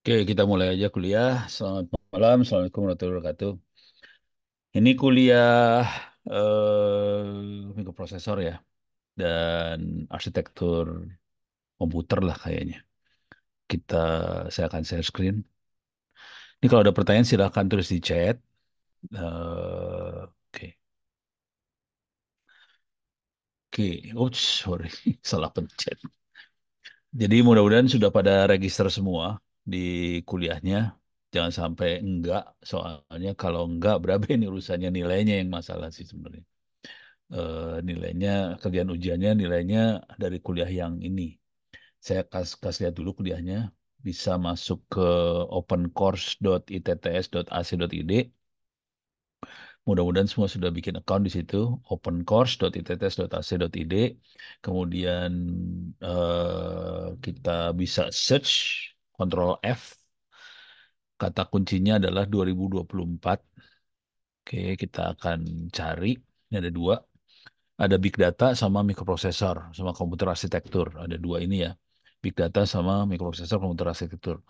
Oke, kita mulai aja kuliah. Selamat malam, Assalamualaikum warahmatullahi wabarakatuh. Ini kuliah eh, mikroprosesor ya, dan arsitektur komputer lah kayaknya. Kita, saya akan share screen. Ini kalau ada pertanyaan silahkan tulis di chat. Eh, Oke. Oke, oops, sorry, salah pencet. Jadi mudah-mudahan sudah pada register semua di kuliahnya jangan sampai enggak soalnya kalau enggak berapa ini urusannya nilainya yang masalah sih sebenarnya e, nilainya kerjaan ujiannya nilainya dari kuliah yang ini saya kas kas lihat dulu kuliahnya bisa masuk ke opencourse.itts.ac.id Mudah-mudahan semua sudah bikin account di situ, opencourse.itts.ac.id. Kemudian e, kita bisa search Ctrl F. Kata kuncinya adalah 2024. Oke, kita akan cari. Ini ada dua. Ada big data sama microprocessor, sama komputer arsitektur. Ada dua ini ya. Big data sama microprocessor komputer arsitektur.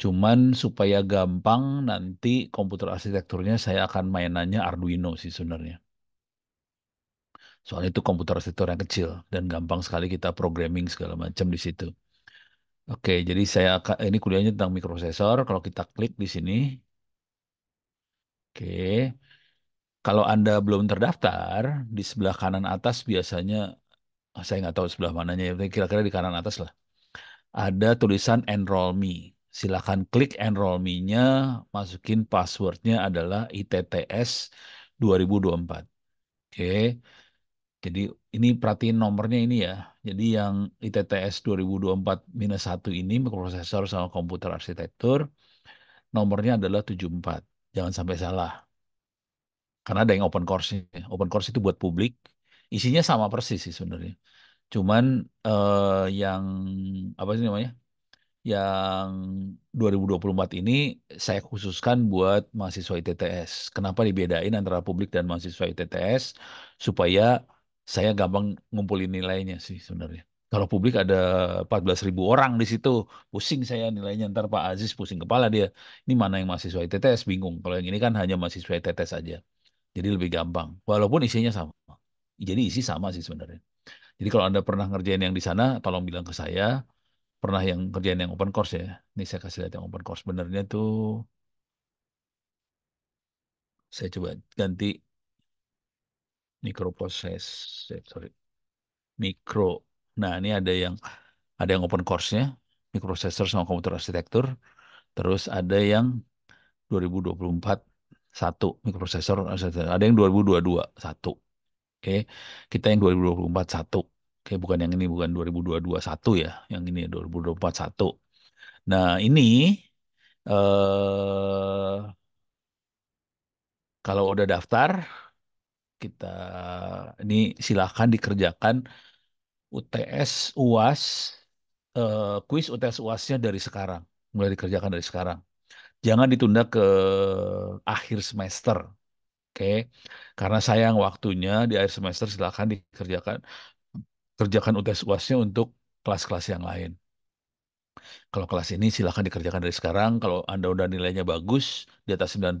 Cuman supaya gampang nanti komputer arsitekturnya saya akan mainannya Arduino sih sebenarnya. Soalnya itu komputer arsitektur yang kecil dan gampang sekali kita programming segala macam di situ. Oke, jadi saya ini kuliahnya tentang mikroprosesor. Kalau kita klik di sini, oke. Kalau Anda belum terdaftar, di sebelah kanan atas biasanya ah, saya nggak tahu sebelah mananya ya, kira-kira di kanan atas lah. Ada tulisan enroll me. Silakan klik enroll me-nya, masukin passwordnya adalah ITTS 2024. Oke. Jadi ini perhatiin nomornya ini ya. Jadi yang ITTS 2024-1 ini mikroprosesor sama komputer arsitektur nomornya adalah 74. Jangan sampai salah. Karena ada yang open course Open course itu buat publik. Isinya sama persis sih sebenarnya. Cuman eh, yang apa sih namanya? Yang 2024 ini saya khususkan buat mahasiswa ITTS. Kenapa dibedain antara publik dan mahasiswa ITTS supaya saya gampang ngumpulin nilainya sih sebenarnya. Kalau publik ada 14.000 orang di situ, pusing saya nilainya. Ntar Pak Aziz pusing kepala dia. Ini mana yang mahasiswa ITTS? Bingung. Kalau yang ini kan hanya mahasiswa ITTS aja Jadi lebih gampang. Walaupun isinya sama. Jadi isi sama sih sebenarnya. Jadi kalau Anda pernah ngerjain yang di sana, tolong bilang ke saya. Pernah yang kerjaan yang open course ya. Ini saya kasih lihat yang open course. Benernya tuh saya coba ganti microprocess sorry mikro nah ini ada yang ada yang open course-nya microprocessor sama komputer arsitektur terus ada yang 2024 satu microprocessor ada yang 2022 satu oke okay. kita yang 2024 satu oke okay, bukan yang ini bukan 2022 satu ya yang ini 2024 satu nah ini eh, kalau udah daftar kita ini silahkan dikerjakan UTS UAS eh, kuis UTS UASnya dari sekarang mulai dikerjakan dari sekarang jangan ditunda ke akhir semester oke okay? karena sayang waktunya di akhir semester silahkan dikerjakan kerjakan UTS UASnya untuk kelas-kelas yang lain kalau kelas ini silahkan dikerjakan dari sekarang kalau anda udah nilainya bagus di atas 90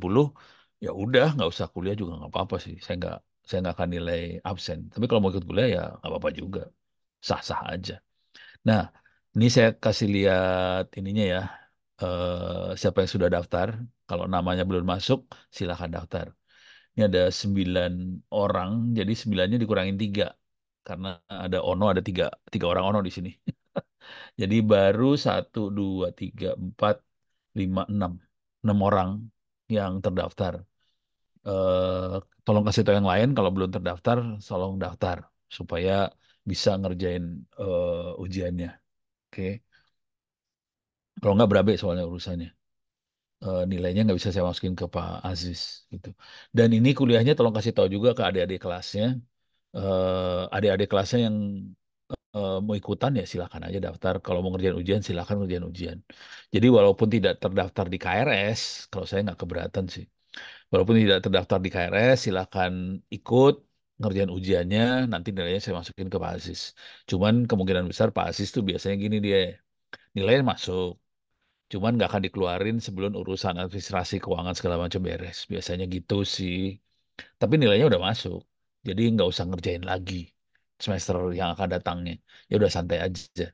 ya udah nggak usah kuliah juga nggak apa-apa sih saya nggak saya nggak akan nilai absen. Tapi kalau mau ikut kuliah ya nggak apa-apa juga, sah-sah aja. Nah, ini saya kasih lihat ininya ya, uh, siapa yang sudah daftar. Kalau namanya belum masuk, silahkan daftar. Ini ada sembilan orang, jadi sembilannya dikurangin tiga Karena ada Ono, ada tiga, tiga orang Ono di sini. jadi baru satu dua tiga empat lima enam enam orang yang terdaftar. Uh, tolong kasih tahu yang lain kalau belum terdaftar, tolong daftar supaya bisa ngerjain uh, ujiannya. Oke. Okay. Kalau nggak berabe soalnya urusannya. Uh, nilainya nggak bisa saya masukin ke Pak Aziz gitu. Dan ini kuliahnya tolong kasih tahu juga ke adik-adik kelasnya. Uh, adik-adik kelasnya yang uh, mau ikutan ya silahkan aja daftar. Kalau mau ngerjain ujian silahkan ngerjain ujian. Jadi walaupun tidak terdaftar di KRS, kalau saya nggak keberatan sih. Walaupun tidak terdaftar di KRS, silakan ikut ngerjain ujiannya, nanti nilainya saya masukin ke Pak Asis. Cuman kemungkinan besar Pak Asis tuh biasanya gini dia, nilai masuk, cuman nggak akan dikeluarin sebelum urusan administrasi keuangan segala macam beres. Biasanya gitu sih. Tapi nilainya udah masuk, jadi nggak usah ngerjain lagi semester yang akan datangnya. Ya udah santai aja.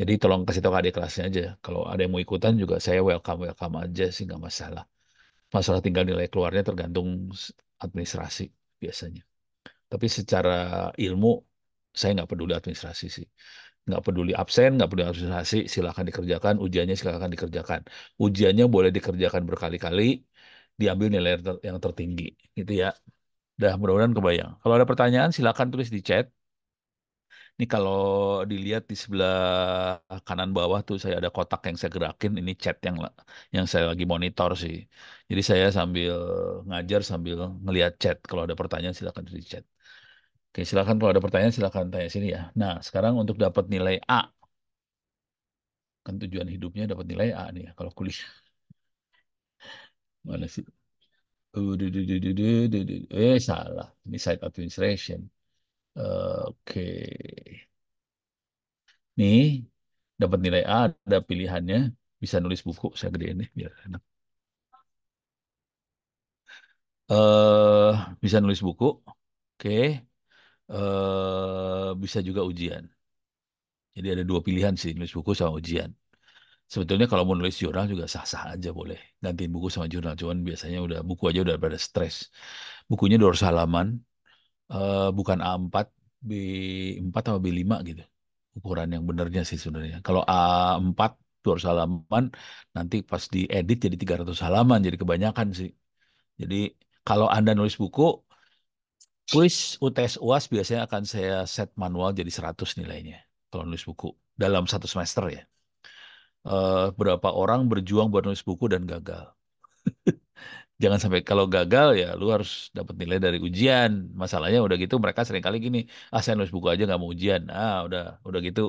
Jadi tolong kasih tahu ke adik kelasnya aja. Kalau ada yang mau ikutan juga saya welcome welcome aja sih nggak masalah masalah tinggal nilai keluarnya tergantung administrasi biasanya. Tapi secara ilmu saya nggak peduli administrasi sih. Nggak peduli absen, nggak peduli administrasi, silahkan dikerjakan, ujiannya silahkan dikerjakan. Ujiannya boleh dikerjakan berkali-kali, diambil nilai yang tertinggi gitu ya. Dah mudah-mudahan kebayang. Kalau ada pertanyaan silahkan tulis di chat. Ini kalau dilihat di sebelah kanan bawah tuh saya ada kotak yang saya gerakin. Ini chat yang yang saya lagi monitor sih. Jadi saya sambil ngajar sambil ngelihat chat. Kalau ada pertanyaan silakan di chat. Oke silakan kalau ada pertanyaan silakan tanya sini ya. Nah sekarang untuk dapat nilai A kan tujuan hidupnya dapat nilai A nih ya, kalau kuliah. Mana sih? Oh, eh salah. Ini site administration. Oke. Nih, dapat nilai A, ada pilihannya. Bisa nulis buku, saya gedein ini biar enak. Uh, bisa nulis buku, oke. Uh, bisa juga ujian. Jadi ada dua pilihan sih, nulis buku sama ujian. Sebetulnya kalau mau nulis jurnal juga sah-sah aja boleh. Gantiin buku sama jurnal, cuman biasanya udah buku aja udah pada stres. Bukunya 200 halaman, uh, bukan A4, B4 atau B5 gitu. Ukuran yang benernya sih sebenarnya. Kalau A4 200 halaman, nanti pas diedit jadi 300 halaman, jadi kebanyakan sih. Jadi kalau Anda nulis buku, kuis UTS UAS biasanya akan saya set manual jadi 100 nilainya kalau nulis buku dalam satu semester ya. Uh, berapa orang berjuang buat nulis buku dan gagal. jangan sampai kalau gagal ya lu harus dapat nilai dari ujian masalahnya udah gitu mereka sering kali gini ah saya nulis buku aja nggak mau ujian ah udah udah gitu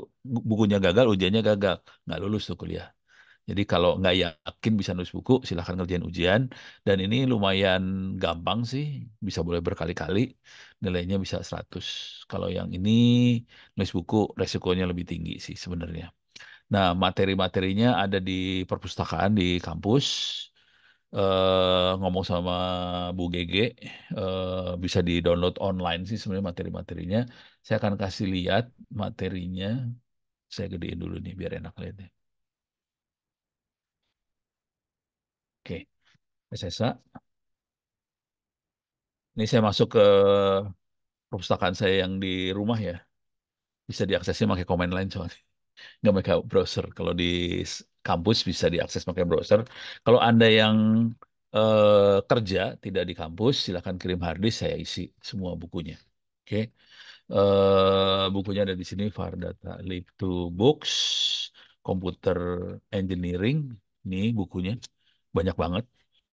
bukunya gagal ujiannya gagal nggak lulus tuh kuliah jadi kalau nggak yakin bisa nulis buku silahkan ngerjain ujian dan ini lumayan gampang sih bisa boleh berkali-kali nilainya bisa 100 kalau yang ini nulis buku resikonya lebih tinggi sih sebenarnya Nah, materi-materinya ada di perpustakaan di kampus uh, ngomong sama Bu GG uh, eh, bisa di download online sih sebenarnya materi-materinya. Saya akan kasih lihat materinya. Saya gedein dulu nih biar enak lihatnya. Oke, SSA. Ini saya masuk ke perpustakaan saya yang di rumah ya. Bisa diaksesnya pakai komen lain soalnya nggak pakai browser. Kalau di kampus bisa diakses pakai browser. Kalau Anda yang eh, kerja tidak di kampus, silahkan kirim harddisk saya isi semua bukunya. Oke. Okay. Eh, bukunya ada di sini far data Live to Books, Computer Engineering. Ini bukunya banyak banget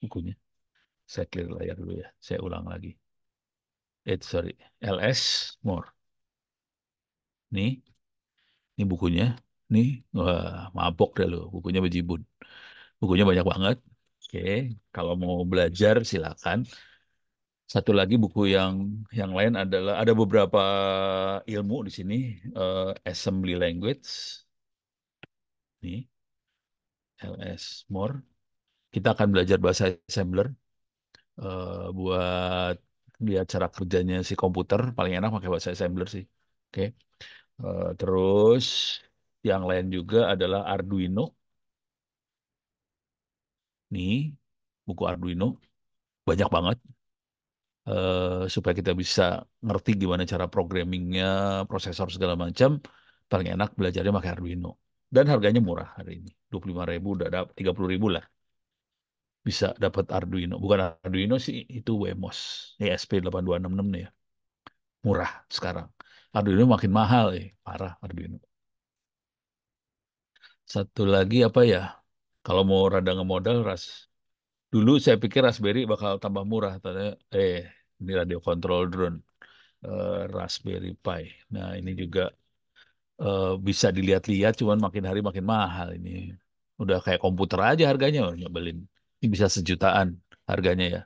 bukunya. Saya clear layar dulu ya. Saya ulang lagi. It's eh, sorry, LS more. Nih, ini bukunya nih wah mabok deh lo bukunya bejibun bukunya banyak banget oke kalau mau belajar silakan satu lagi buku yang yang lain adalah ada beberapa ilmu di sini uh, assembly language nih LS More kita akan belajar bahasa assembler uh, buat lihat cara kerjanya si komputer paling enak pakai bahasa assembler sih oke okay. Eh, terus yang lain juga adalah Arduino. Nih, buku Arduino. Banyak banget. Uh, supaya kita bisa ngerti gimana cara programmingnya, prosesor segala macam. Paling enak belajarnya pakai Arduino. Dan harganya murah hari ini. 25 ribu, udah dapat 30 ribu lah. Bisa dapat Arduino. Bukan Arduino sih, itu WMOS. ESP8266 nih ya. Murah sekarang Arduino makin mahal, eh, parah Arduino. Satu lagi apa ya? Kalau mau rada ngemodal ras. Dulu saya pikir Raspberry bakal tambah murah, tanya, eh ini radio control drone uh, Raspberry Pi. Nah, ini juga uh, bisa dilihat-lihat cuman makin hari makin mahal ini. Udah kayak komputer aja harganya, oh, nyebelin. Ini bisa sejutaan harganya ya.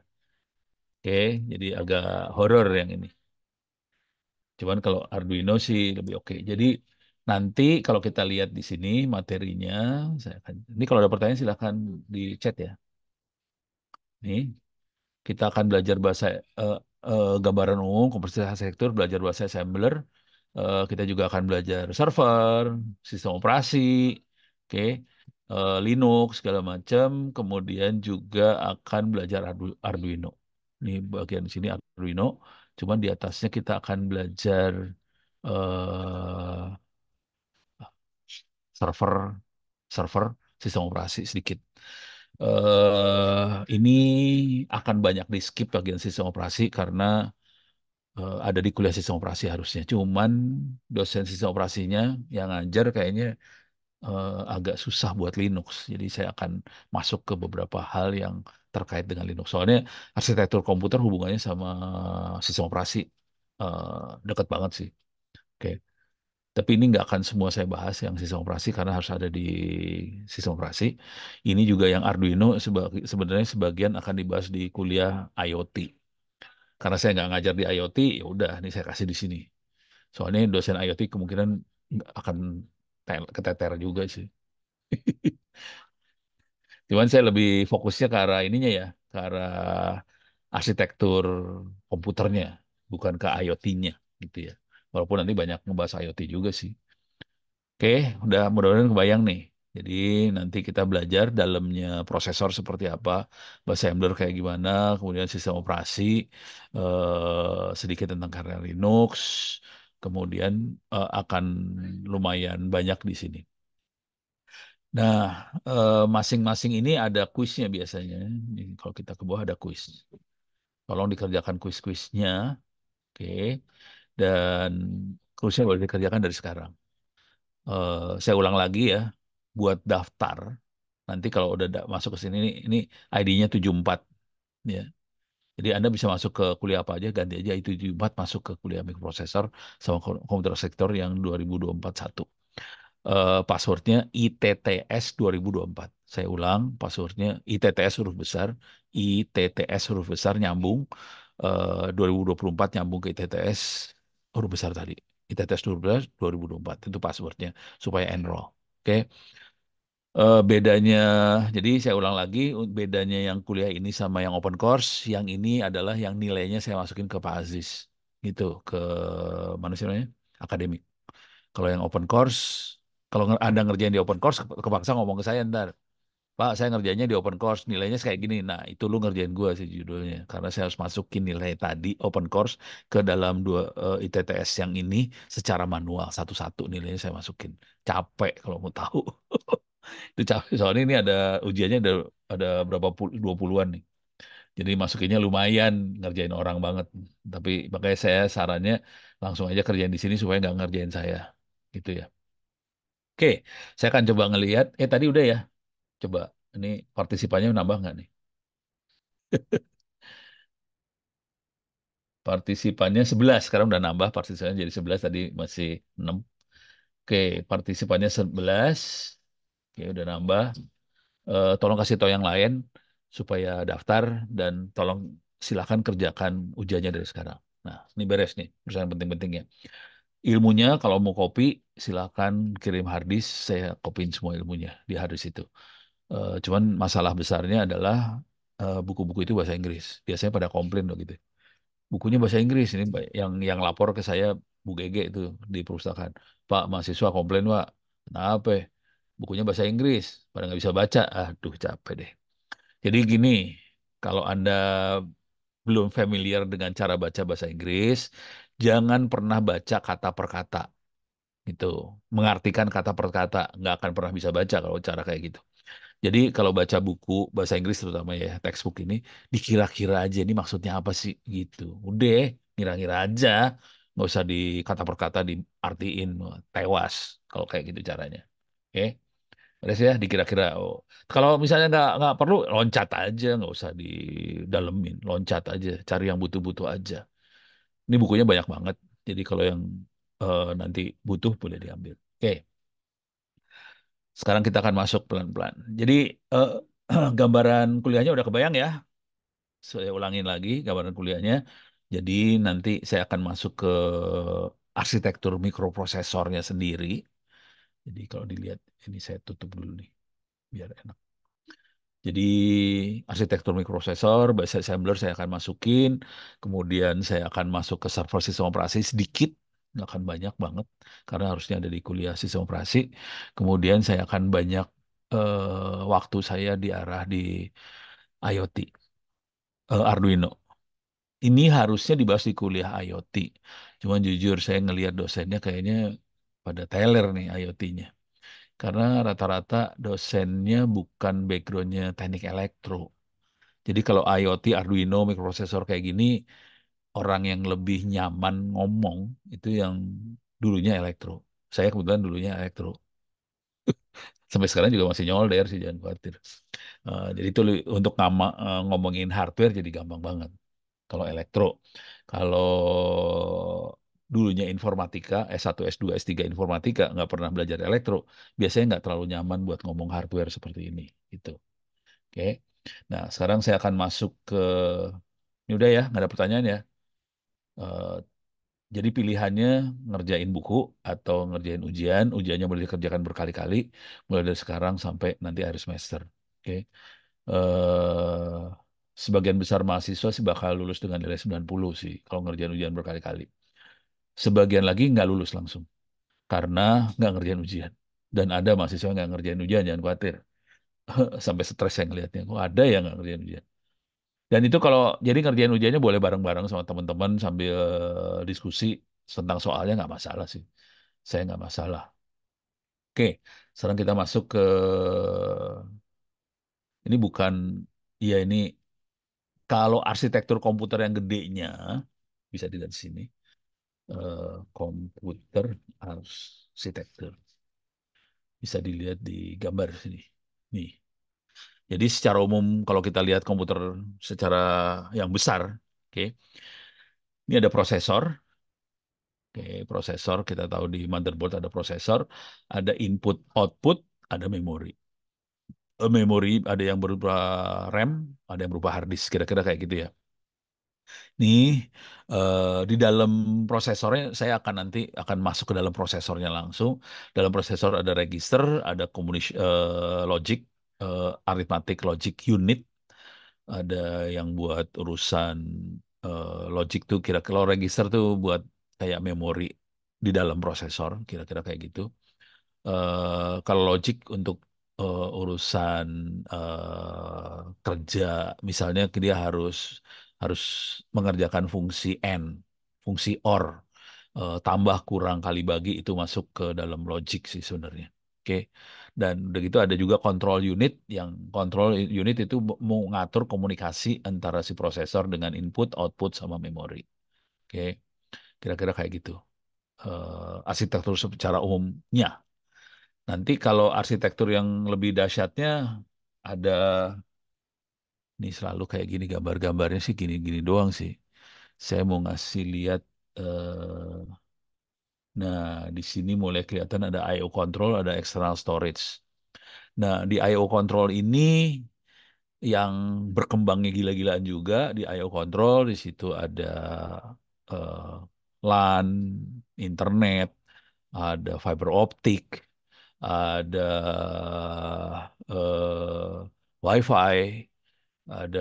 Oke, jadi agak horor yang ini. Cuman kalau Arduino sih lebih oke. Jadi nanti kalau kita lihat di sini materinya, saya akan, ini kalau ada pertanyaan silahkan di chat ya. Nih, kita akan belajar bahasa uh, uh, gambaran umum, komposisi sektor, belajar bahasa assembler. Uh, kita juga akan belajar server, sistem operasi, oke, okay, uh, Linux segala macam. Kemudian juga akan belajar Arduino. Ini bagian sini Arduino Cuman di atasnya kita akan belajar uh, server, server sistem operasi sedikit. Uh, ini akan banyak di skip bagian sistem operasi karena uh, ada di kuliah sistem operasi harusnya. Cuman dosen sistem operasinya yang ngajar kayaknya uh, agak susah buat Linux. Jadi saya akan masuk ke beberapa hal yang terkait dengan Linux. Soalnya arsitektur komputer hubungannya sama sistem operasi uh, eh, dekat banget sih. Oke. Okay. Tapi ini nggak akan semua saya bahas yang sistem operasi karena harus ada di sistem operasi. Ini juga yang Arduino sebenarnya sebagian akan dibahas di kuliah IoT. Karena saya nggak ngajar di IoT, ya udah, ini saya kasih di sini. Soalnya dosen IoT kemungkinan akan keteter juga sih. Cuman saya lebih fokusnya ke arah ininya ya, ke arah arsitektur komputernya, bukan ke IoT-nya gitu ya. Walaupun nanti banyak ngebahas IoT juga sih. Oke, udah mudah-mudahan kebayang nih. Jadi nanti kita belajar dalamnya prosesor seperti apa, bahasa assembler kayak gimana, kemudian sistem operasi, eh, sedikit tentang kernel Linux, kemudian uh, akan hmm. lumayan banyak di sini. Nah, eh, masing-masing uh, ini ada kuisnya biasanya. Ini kalau kita ke bawah ada kuis. Tolong dikerjakan kuis-kuisnya. Oke. Okay. Dan kuisnya boleh dikerjakan dari sekarang. Uh, saya ulang lagi ya, buat daftar. Nanti kalau udah masuk ke sini ini, ID-nya 74 ya. Jadi Anda bisa masuk ke kuliah apa aja, ganti aja itu Jumat masuk ke kuliah mikroprosesor sama komputer sektor yang puluh empat Uh, passwordnya ITTS 2024. Saya ulang, passwordnya ITTS huruf besar, ITTS huruf besar nyambung, eh, uh, 2024 nyambung ke ITTS huruf besar tadi. ITTS 2024 itu passwordnya supaya enroll. Oke. Okay? uh, bedanya jadi saya ulang lagi bedanya yang kuliah ini sama yang open course yang ini adalah yang nilainya saya masukin ke Pak Aziz gitu ke manusianya akademik kalau yang open course kalau anda ngerjain di open course kepaksa ngomong ke saya ntar Pak saya ngerjainnya di open course nilainya kayak gini nah itu lu ngerjain gua sih judulnya karena saya harus masukin nilai tadi open course ke dalam dua uh, eh, ITTS yang ini secara manual satu-satu nilainya saya masukin capek kalau mau tahu itu capek soalnya ini ada ujiannya ada ada berapa puluh dua puluhan nih jadi masukinnya lumayan ngerjain orang banget tapi makanya saya sarannya langsung aja kerjain di sini supaya nggak ngerjain saya gitu ya oke saya akan coba ngelihat eh tadi udah ya coba ini partisipannya nambah nggak nih partisipannya 11 sekarang udah nambah partisipannya jadi 11 tadi masih 6 oke partisipannya 11 Oke, ya, udah nambah. Uh, tolong kasih tahu yang lain supaya daftar dan tolong silahkan kerjakan ujiannya dari sekarang. Nah, ini beres nih, perusahaan penting-pentingnya. Ilmunya kalau mau copy, silahkan kirim hardis saya copyin semua ilmunya di hardis itu. Uh, cuman masalah besarnya adalah buku eh, buku-buku itu bahasa Inggris. Biasanya pada komplain loh gitu. Bukunya bahasa Inggris ini yang yang lapor ke saya Bu Gege itu di perpustakaan. Pak mahasiswa komplain Pak, kenapa? Ya? bukunya bahasa Inggris, pada nggak bisa baca, aduh capek deh. Jadi gini, kalau Anda belum familiar dengan cara baca bahasa Inggris, jangan pernah baca kata per kata. Gitu. Mengartikan kata per kata, nggak akan pernah bisa baca kalau cara kayak gitu. Jadi kalau baca buku bahasa Inggris terutama ya textbook ini dikira-kira aja ini maksudnya apa sih gitu. Udah, ngira-ngira aja, nggak usah di kata per kata diartiin tewas kalau kayak gitu caranya. Oke. Okay? Beres ya, dikira-kira. Oh. Kalau misalnya nggak nggak perlu, loncat aja, nggak usah di didalemin, loncat aja, cari yang butuh-butuh aja. Ini bukunya banyak banget, jadi kalau yang uh, nanti butuh boleh diambil. Oke, okay. sekarang kita akan masuk pelan-pelan. Jadi uh, gambaran kuliahnya udah kebayang ya. Saya ulangin lagi gambaran kuliahnya. Jadi nanti saya akan masuk ke arsitektur mikroprosesornya sendiri jadi kalau dilihat ini saya tutup dulu nih biar enak. Jadi arsitektur mikroprosesor base assembler saya akan masukin, kemudian saya akan masuk ke server sistem operasi sedikit, nggak akan banyak banget karena harusnya ada di kuliah sistem operasi. Kemudian saya akan banyak uh, waktu saya di arah di IoT, uh, Arduino. Ini harusnya dibahas di kuliah IoT. Cuman jujur saya ngelihat dosennya kayaknya pada Taylor nih IoT-nya. Karena rata-rata dosennya bukan backgroundnya teknik elektro. Jadi kalau IoT, Arduino, mikroprosesor kayak gini, orang yang lebih nyaman ngomong itu yang dulunya elektro. Saya kebetulan dulunya elektro. Sampai sekarang juga masih nyolder sih, jangan khawatir. Uh, jadi itu untuk ngama, uh, ngomongin hardware jadi gampang banget. Kalau elektro. Kalau dulunya informatika, S1, S2, S3 informatika, nggak pernah belajar elektro, biasanya nggak terlalu nyaman buat ngomong hardware seperti ini. Itu. Oke. Nah, sekarang saya akan masuk ke... Ini udah ya, nggak ada pertanyaan ya. Eh, jadi pilihannya ngerjain buku atau ngerjain ujian. Ujiannya boleh dikerjakan berkali-kali, mulai dari sekarang sampai nanti akhir semester. Oke. Uh, sebagian besar mahasiswa sih bakal lulus dengan nilai 90 sih kalau ngerjain ujian berkali-kali. Sebagian lagi nggak lulus langsung karena nggak ngerjain ujian. Dan ada mahasiswa nggak ngerjain ujian, jangan khawatir. Sampai stres yang ngelihatnya. Kok ada yang nggak ngerjain ujian? Dan itu kalau jadi ngerjain ujiannya boleh bareng-bareng sama teman-teman sambil diskusi tentang soalnya nggak masalah sih. Saya nggak masalah. Oke, sekarang kita masuk ke ini bukan ya ini kalau arsitektur komputer yang gedenya bisa dilihat di sini uh, komputer arsitektur. Bisa dilihat di gambar sini. Nih. Jadi secara umum kalau kita lihat komputer secara yang besar, oke. Okay, ini ada prosesor. Oke, okay, prosesor kita tahu di motherboard ada prosesor, ada input output, ada memori. Eh, memori ada yang berupa RAM, ada yang berupa hard disk, kira-kira kayak gitu ya nih uh, di dalam prosesornya saya akan nanti akan masuk ke dalam prosesornya langsung. Dalam prosesor ada register, ada komunis eh, logic, uh, eh, aritmatik logic unit, ada yang buat urusan uh, logic tuh kira-kira register tuh buat kayak memori di dalam prosesor kira-kira kayak gitu. Uh, kalau logic untuk uh, urusan uh, kerja misalnya dia harus harus mengerjakan fungsi n, fungsi or, e, tambah kurang kali bagi itu masuk ke dalam logic sih sebenarnya. Oke. Okay. Dan begitu ada juga control unit yang control unit itu mengatur komunikasi antara si prosesor dengan input, output sama memori. Oke. Okay. Kira-kira kayak gitu. e, arsitektur secara umumnya. Nanti kalau arsitektur yang lebih dahsyatnya ada ini selalu kayak gini gambar-gambarnya sih gini-gini doang sih. Saya mau ngasih lihat Uh, nah di sini mulai kelihatan ada I/O control, ada external storage. Nah, di I/O control ini yang berkembangnya gila-gilaan juga di I/O control di situ ada uh, LAN, internet, ada fiber optik, ada uh, WiFi, ada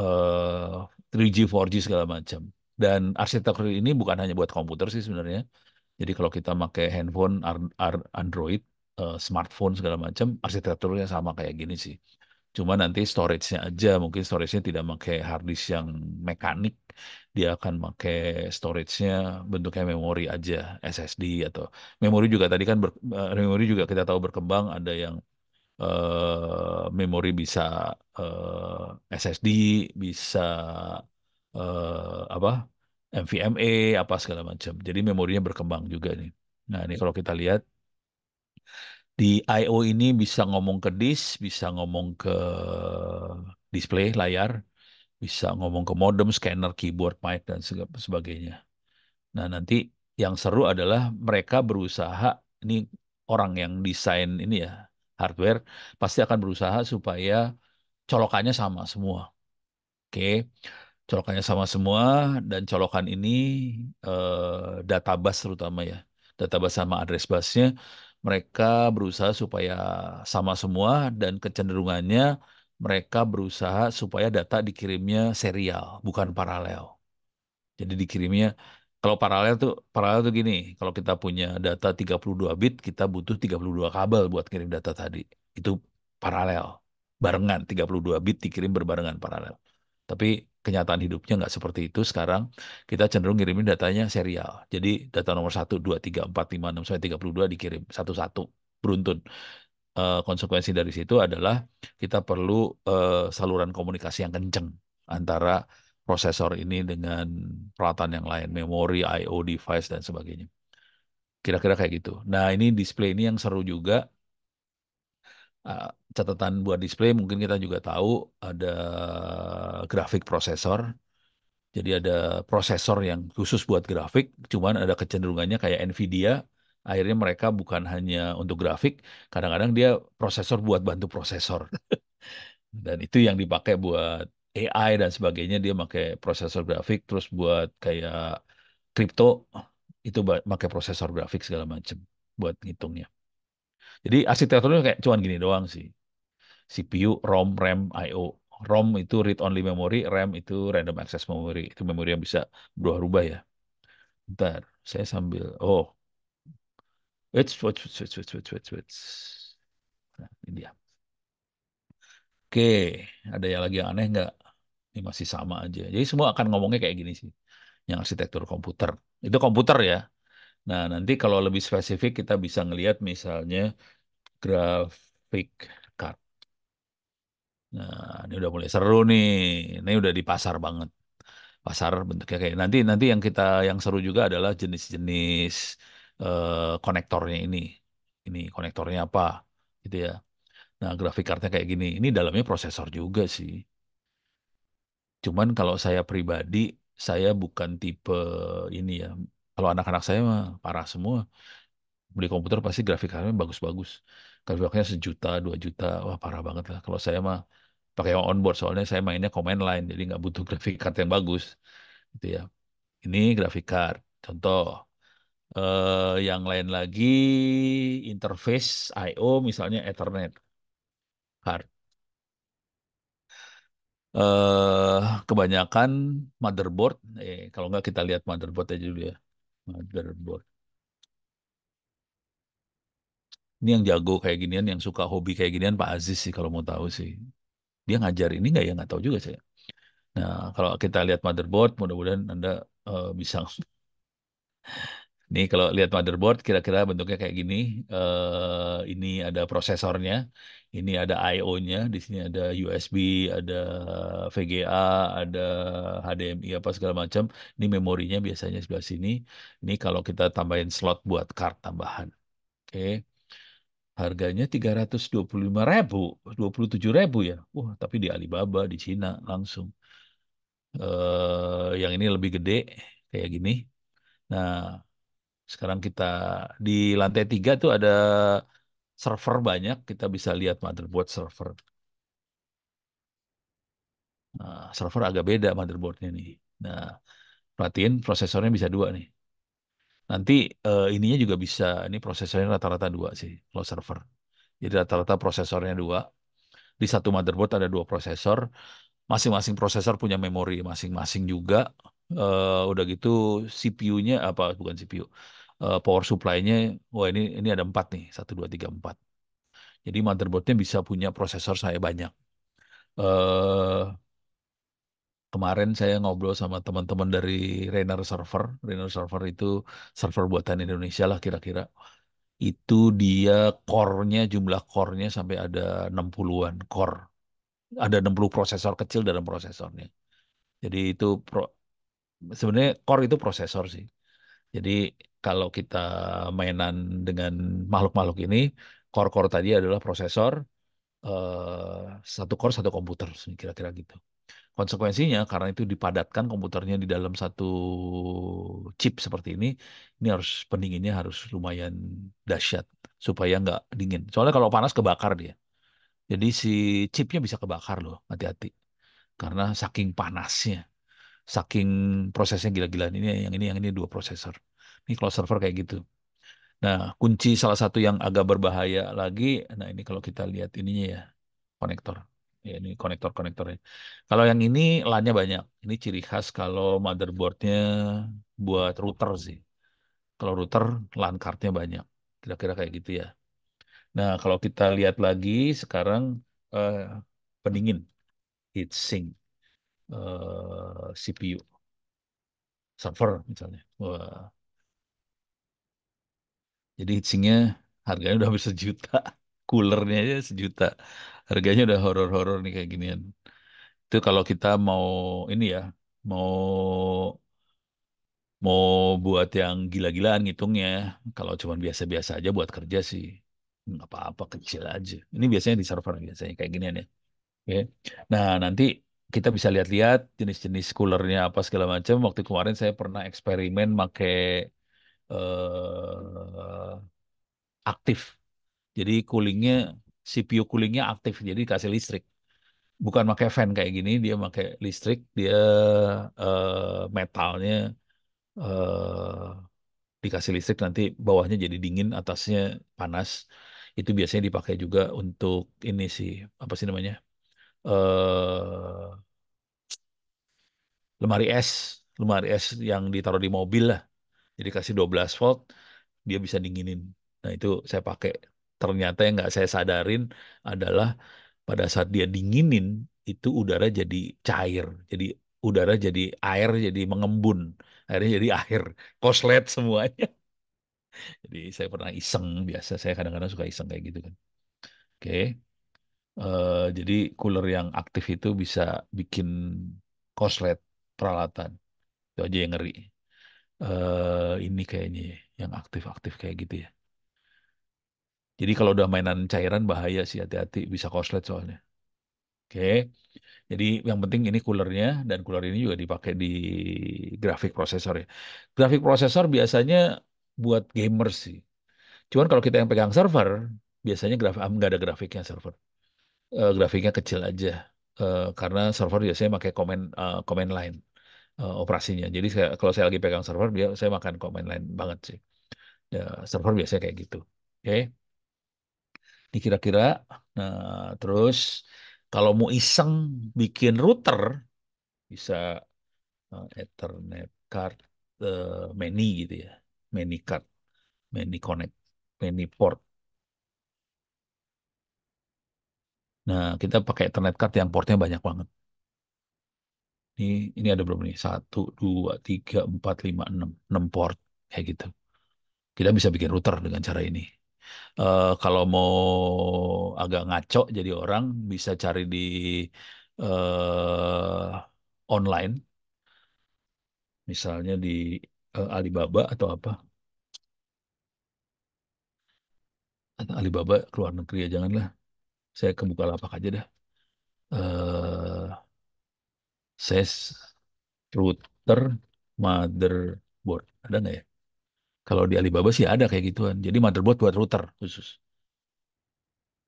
uh, 3G, 4G segala macam. Dan arsitektur ini bukan hanya buat komputer sih sebenarnya. Jadi kalau kita pakai handphone, Android, uh, smartphone segala macam, arsitekturnya sama kayak gini sih. Cuma nanti storage-nya aja, mungkin storage-nya tidak pakai hard disk yang mekanik, dia akan pakai storage-nya bentuknya memori aja, SSD atau memori juga tadi kan eh, memori juga kita tahu berkembang ada yang uh, memori bisa uh, eh, SSD, bisa uh, apa NVMe, apa segala macam. Jadi memorinya berkembang juga nih. Nah ini kalau kita lihat di I/O ini bisa ngomong ke disk, bisa ngomong ke display layar, bisa ngomong ke modem, scanner, keyboard, mic dan sebagainya. Nah nanti yang seru adalah mereka berusaha ini orang yang desain ini ya hardware pasti akan berusaha supaya colokannya sama semua. Oke. Okay. Colokannya sama semua dan colokan ini data eh, database terutama ya. data Database sama address busnya mereka berusaha supaya sama semua dan kecenderungannya mereka berusaha supaya data dikirimnya serial bukan paralel. Jadi dikirimnya kalau paralel tuh paralel tuh gini, kalau kita punya data 32 bit, kita butuh 32 kabel buat kirim data tadi. Itu paralel, barengan 32 bit dikirim berbarengan paralel. Tapi kenyataan hidupnya nggak seperti itu. Sekarang kita cenderung ngirimin datanya serial. Jadi data nomor 1, 2, 3, 4, 5, 6, sampai 32 dikirim satu-satu beruntun eh, konsekuensi dari situ adalah kita perlu eh, saluran komunikasi yang kenceng antara prosesor ini dengan peralatan yang lain, memori, I/O device dan sebagainya. Kira-kira kayak gitu. Nah ini display ini yang seru juga. Uh, catatan buat display mungkin kita juga tahu ada grafik prosesor. Jadi ada prosesor yang khusus buat grafik, cuman ada kecenderungannya kayak Nvidia. Akhirnya mereka bukan hanya untuk grafik, kadang-kadang dia prosesor buat bantu prosesor. Dan itu yang dipakai buat AI dan sebagainya dia pakai prosesor grafik terus buat kayak kripto itu pakai prosesor grafik segala macam buat ngitungnya. Jadi arsitekturnya kayak cuman gini doang sih. CPU, ROM, RAM, I/O. ROM itu read only memory, RAM itu random access memory. Itu memori yang bisa berubah-ubah ya. Bentar, saya sambil oh. Wait, wait, wait, wait, wait, wait, wait, wait. Nah, ini dia. Oke, ada yang lagi yang aneh nggak? ini masih sama aja. Jadi semua akan ngomongnya kayak gini sih, yang arsitektur komputer. Itu komputer ya. Nah nanti kalau lebih spesifik kita bisa ngelihat misalnya grafik card. Nah ini udah mulai seru nih, ini udah di pasar banget. Pasar bentuknya kayak nanti nanti yang kita yang seru juga adalah jenis-jenis uh, konektornya ini. Ini konektornya apa gitu ya. Nah grafik cardnya kayak gini, ini dalamnya prosesor juga sih Cuman kalau saya pribadi, saya bukan tipe ini ya. Kalau anak-anak saya mah parah semua. Beli komputer pasti grafik grafiknya bagus-bagus. Grafiknya sejuta, dua juta. Wah parah banget lah. Kalau saya mah pakai yang onboard soalnya saya mainnya command line jadi nggak butuh grafik card yang bagus gitu ya ini grafik card contoh eh, yang lain lagi interface I/O misalnya Ethernet card eh, kebanyakan motherboard, eh, kalau nggak kita lihat motherboard aja dulu ya. Motherboard. Ini yang jago kayak ginian, yang suka hobi kayak ginian Pak Aziz sih kalau mau tahu sih. Dia ngajar ini nggak ya? Nggak tahu juga saya. Nah, kalau kita lihat motherboard, mudah-mudahan Anda uh, bisa Nih kalau lihat motherboard kira-kira bentuknya kayak gini. Uh, ini ada prosesornya, ini ada I/O-nya, di sini ada USB, ada VGA, ada HDMI apa segala macam. Ini memorinya biasanya sebelah sini. Ini kalau kita tambahin slot buat card tambahan. Oke. Okay. Harganya lima ribu, tujuh ribu ya. Wah, tapi di Alibaba, di Cina langsung. Uh, yang ini lebih gede, kayak gini. Nah, sekarang kita di lantai tiga tuh ada server banyak, kita bisa lihat motherboard server. Nah, server agak beda motherboardnya nih. Nah, perhatiin prosesornya bisa dua nih. Nanti uh, ininya juga bisa, ini prosesornya rata-rata dua sih, kalau server. Jadi rata-rata prosesornya dua. Di satu motherboard ada dua prosesor, masing-masing prosesor punya memori masing-masing juga uh, udah gitu CPU-nya apa bukan CPU uh, eh, power supply-nya wah ini ini ada empat nih satu dua tiga empat jadi motherboardnya bisa punya prosesor saya banyak uh, kemarin saya ngobrol sama teman-teman dari Rainer Server Rainer Server itu server buatan Indonesia lah kira-kira itu dia core-nya jumlah core-nya sampai ada 60-an core ada 60 prosesor kecil dalam prosesornya. Jadi itu pro, sebenarnya core itu prosesor sih. Jadi kalau kita mainan dengan makhluk-makhluk ini, core-core tadi adalah prosesor, eh, satu core satu komputer, kira-kira gitu. Konsekuensinya karena itu dipadatkan komputernya di dalam satu chip seperti ini, ini harus pendinginnya harus lumayan dahsyat supaya nggak dingin. Soalnya kalau panas kebakar dia. Jadi si chipnya bisa kebakar loh, hati-hati. Karena saking panasnya saking prosesnya gila-gilaan ini yang ini yang ini dua prosesor ini kalau server kayak gitu nah kunci salah satu yang agak berbahaya lagi nah ini kalau kita lihat ininya ya konektor ya ini konektor konektornya kalau yang ini lannya banyak ini ciri khas kalau motherboardnya buat router sih kalau router lan kartnya banyak kira-kira kayak gitu ya nah kalau kita lihat lagi sekarang eh, pendingin heatsink uh, eh, CPU server misalnya. Wah. Jadi heatsinknya harganya udah bisa juta, coolernya aja sejuta, harganya udah horor-horor nih kayak ginian. Itu kalau kita mau ini ya, mau mau buat yang gila-gilaan ngitungnya, kalau cuma biasa-biasa aja buat kerja sih nggak apa-apa kecil aja. Ini biasanya di server biasanya kayak ginian ya. Oke. Nah nanti kita bisa lihat-lihat jenis-jenis coolernya apa segala macam. Waktu kemarin saya pernah eksperimen pakai uh, aktif. Jadi coolingnya CPU coolingnya aktif, jadi kasih listrik. Bukan pakai fan kayak gini, dia pakai listrik, dia uh, metalnya uh, dikasih listrik nanti bawahnya jadi dingin, atasnya panas. Itu biasanya dipakai juga untuk ini sih apa sih namanya? Uh, lemari es, lemari es yang ditaruh di mobil lah. Jadi kasih 12 volt, dia bisa dinginin. Nah itu saya pakai. Ternyata yang nggak saya sadarin adalah pada saat dia dinginin, itu udara jadi cair. Jadi udara jadi air, jadi mengembun. Akhirnya jadi air. Koslet semuanya. Jadi saya pernah iseng, biasa saya kadang-kadang suka iseng kayak gitu kan. Oke. Okay. Uh, eh, jadi cooler yang aktif itu bisa bikin koslet peralatan itu aja yang ngeri uh, ini kayaknya ya, yang aktif-aktif kayak gitu ya jadi kalau udah mainan cairan bahaya sih hati-hati bisa koslet soalnya oke okay. jadi yang penting ini coolernya dan cooler ini juga dipakai di grafik prosesor ya grafik prosesor biasanya buat gamers sih cuman kalau kita yang pegang server biasanya grafik ah, nggak ada grafiknya server uh, grafiknya kecil aja uh, karena server biasanya pakai command uh, eh, command line uh, operasinya. Jadi saya, kalau saya lagi pegang server, dia saya makan command line banget sih. Ya, server biasanya kayak gitu. Oke. Okay. kira kira nah terus kalau mau iseng bikin router bisa uh, ethernet card uh, many gitu ya. Many card, many connect, many port Nah, kita pakai Ethernet card yang portnya banyak banget. Ini, ini ada belum nih? satu dua tiga empat lima enam 6 port. Kayak gitu. Kita bisa bikin router dengan cara ini. Uh, kalau mau agak ngaco jadi orang, bisa cari di uh, online. Misalnya di uh, Alibaba atau apa. Alibaba keluar negeri ya, janganlah saya ke lapak aja dah. Uh, eh, ses router motherboard ada nggak ya? Kalau di Alibaba sih ada kayak gituan. Jadi motherboard buat router khusus.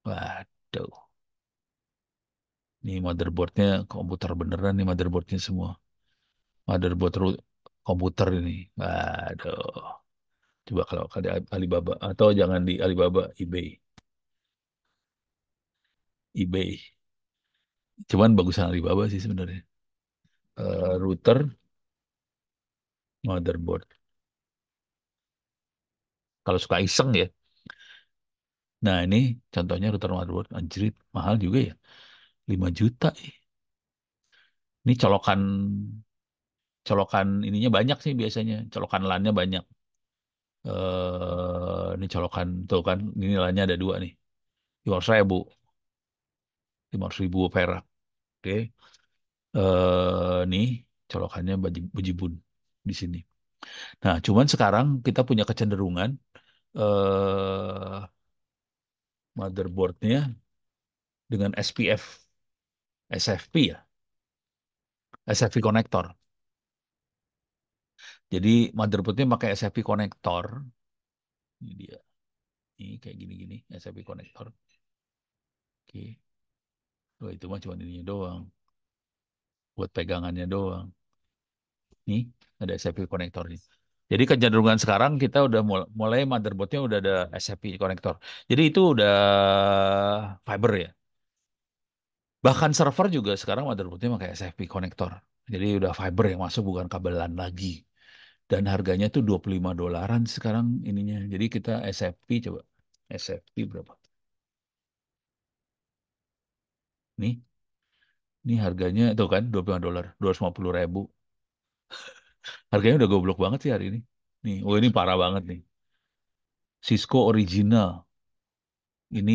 Waduh. ini motherboardnya komputer beneran nih motherboardnya semua. Motherboard komputer ini. Waduh. Coba kalau ada Alibaba atau jangan di Alibaba eBay eBay. Cuman bagusan Alibaba sih sebenarnya. Uh, router, motherboard. Kalau suka iseng ya. Nah ini contohnya router motherboard. Anjrit, mahal juga ya. 5 juta. Ini colokan colokan ininya banyak sih biasanya. Colokan lannya banyak. Uh, ini colokan tuh kan ini lannya ada dua nih. saya bu. 500 ribu perak. Oke. Okay. Uh, eh, nih colokannya baju-bujibun di sini. Nah, cuman sekarang kita punya kecenderungan uh, motherboardnya dengan SPF, SFP ya, SFP konektor. Jadi motherboardnya pakai SFP konektor. Ini dia. Ini kayak gini-gini, SFP konektor. Oke. Okay. Oh, itu mah cuma ininya doang. Buat pegangannya doang. Nih, ada SFP konektor konektornya. Jadi kecenderungan sekarang kita udah mulai, motherboardnya udah ada SFP konektor. Jadi itu udah fiber ya. Bahkan server juga sekarang motherboardnya pakai SFP konektor. Jadi udah fiber yang masuk bukan kabelan lagi. Dan harganya tuh 25 dolaran sekarang ininya. Jadi kita SFP coba. SFP berapa? nih ini harganya itu kan 25 dolar 250 ribu harganya udah goblok banget sih hari ini nih oh ini parah banget nih Cisco original ini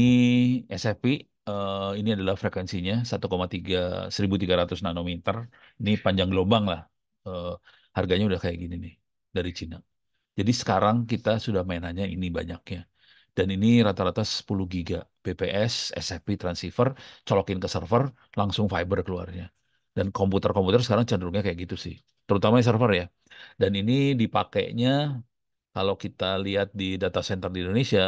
SFP uh, eh, ini adalah frekuensinya 1,3 1300 nanometer ini panjang gelombang lah uh, harganya udah kayak gini nih dari Cina jadi sekarang kita sudah mainannya ini banyaknya dan ini rata-rata 10 giga BPS SFP transceiver colokin ke server langsung fiber keluarnya dan komputer-komputer sekarang cenderungnya kayak gitu sih terutama server ya dan ini dipakainya kalau kita lihat di data center di Indonesia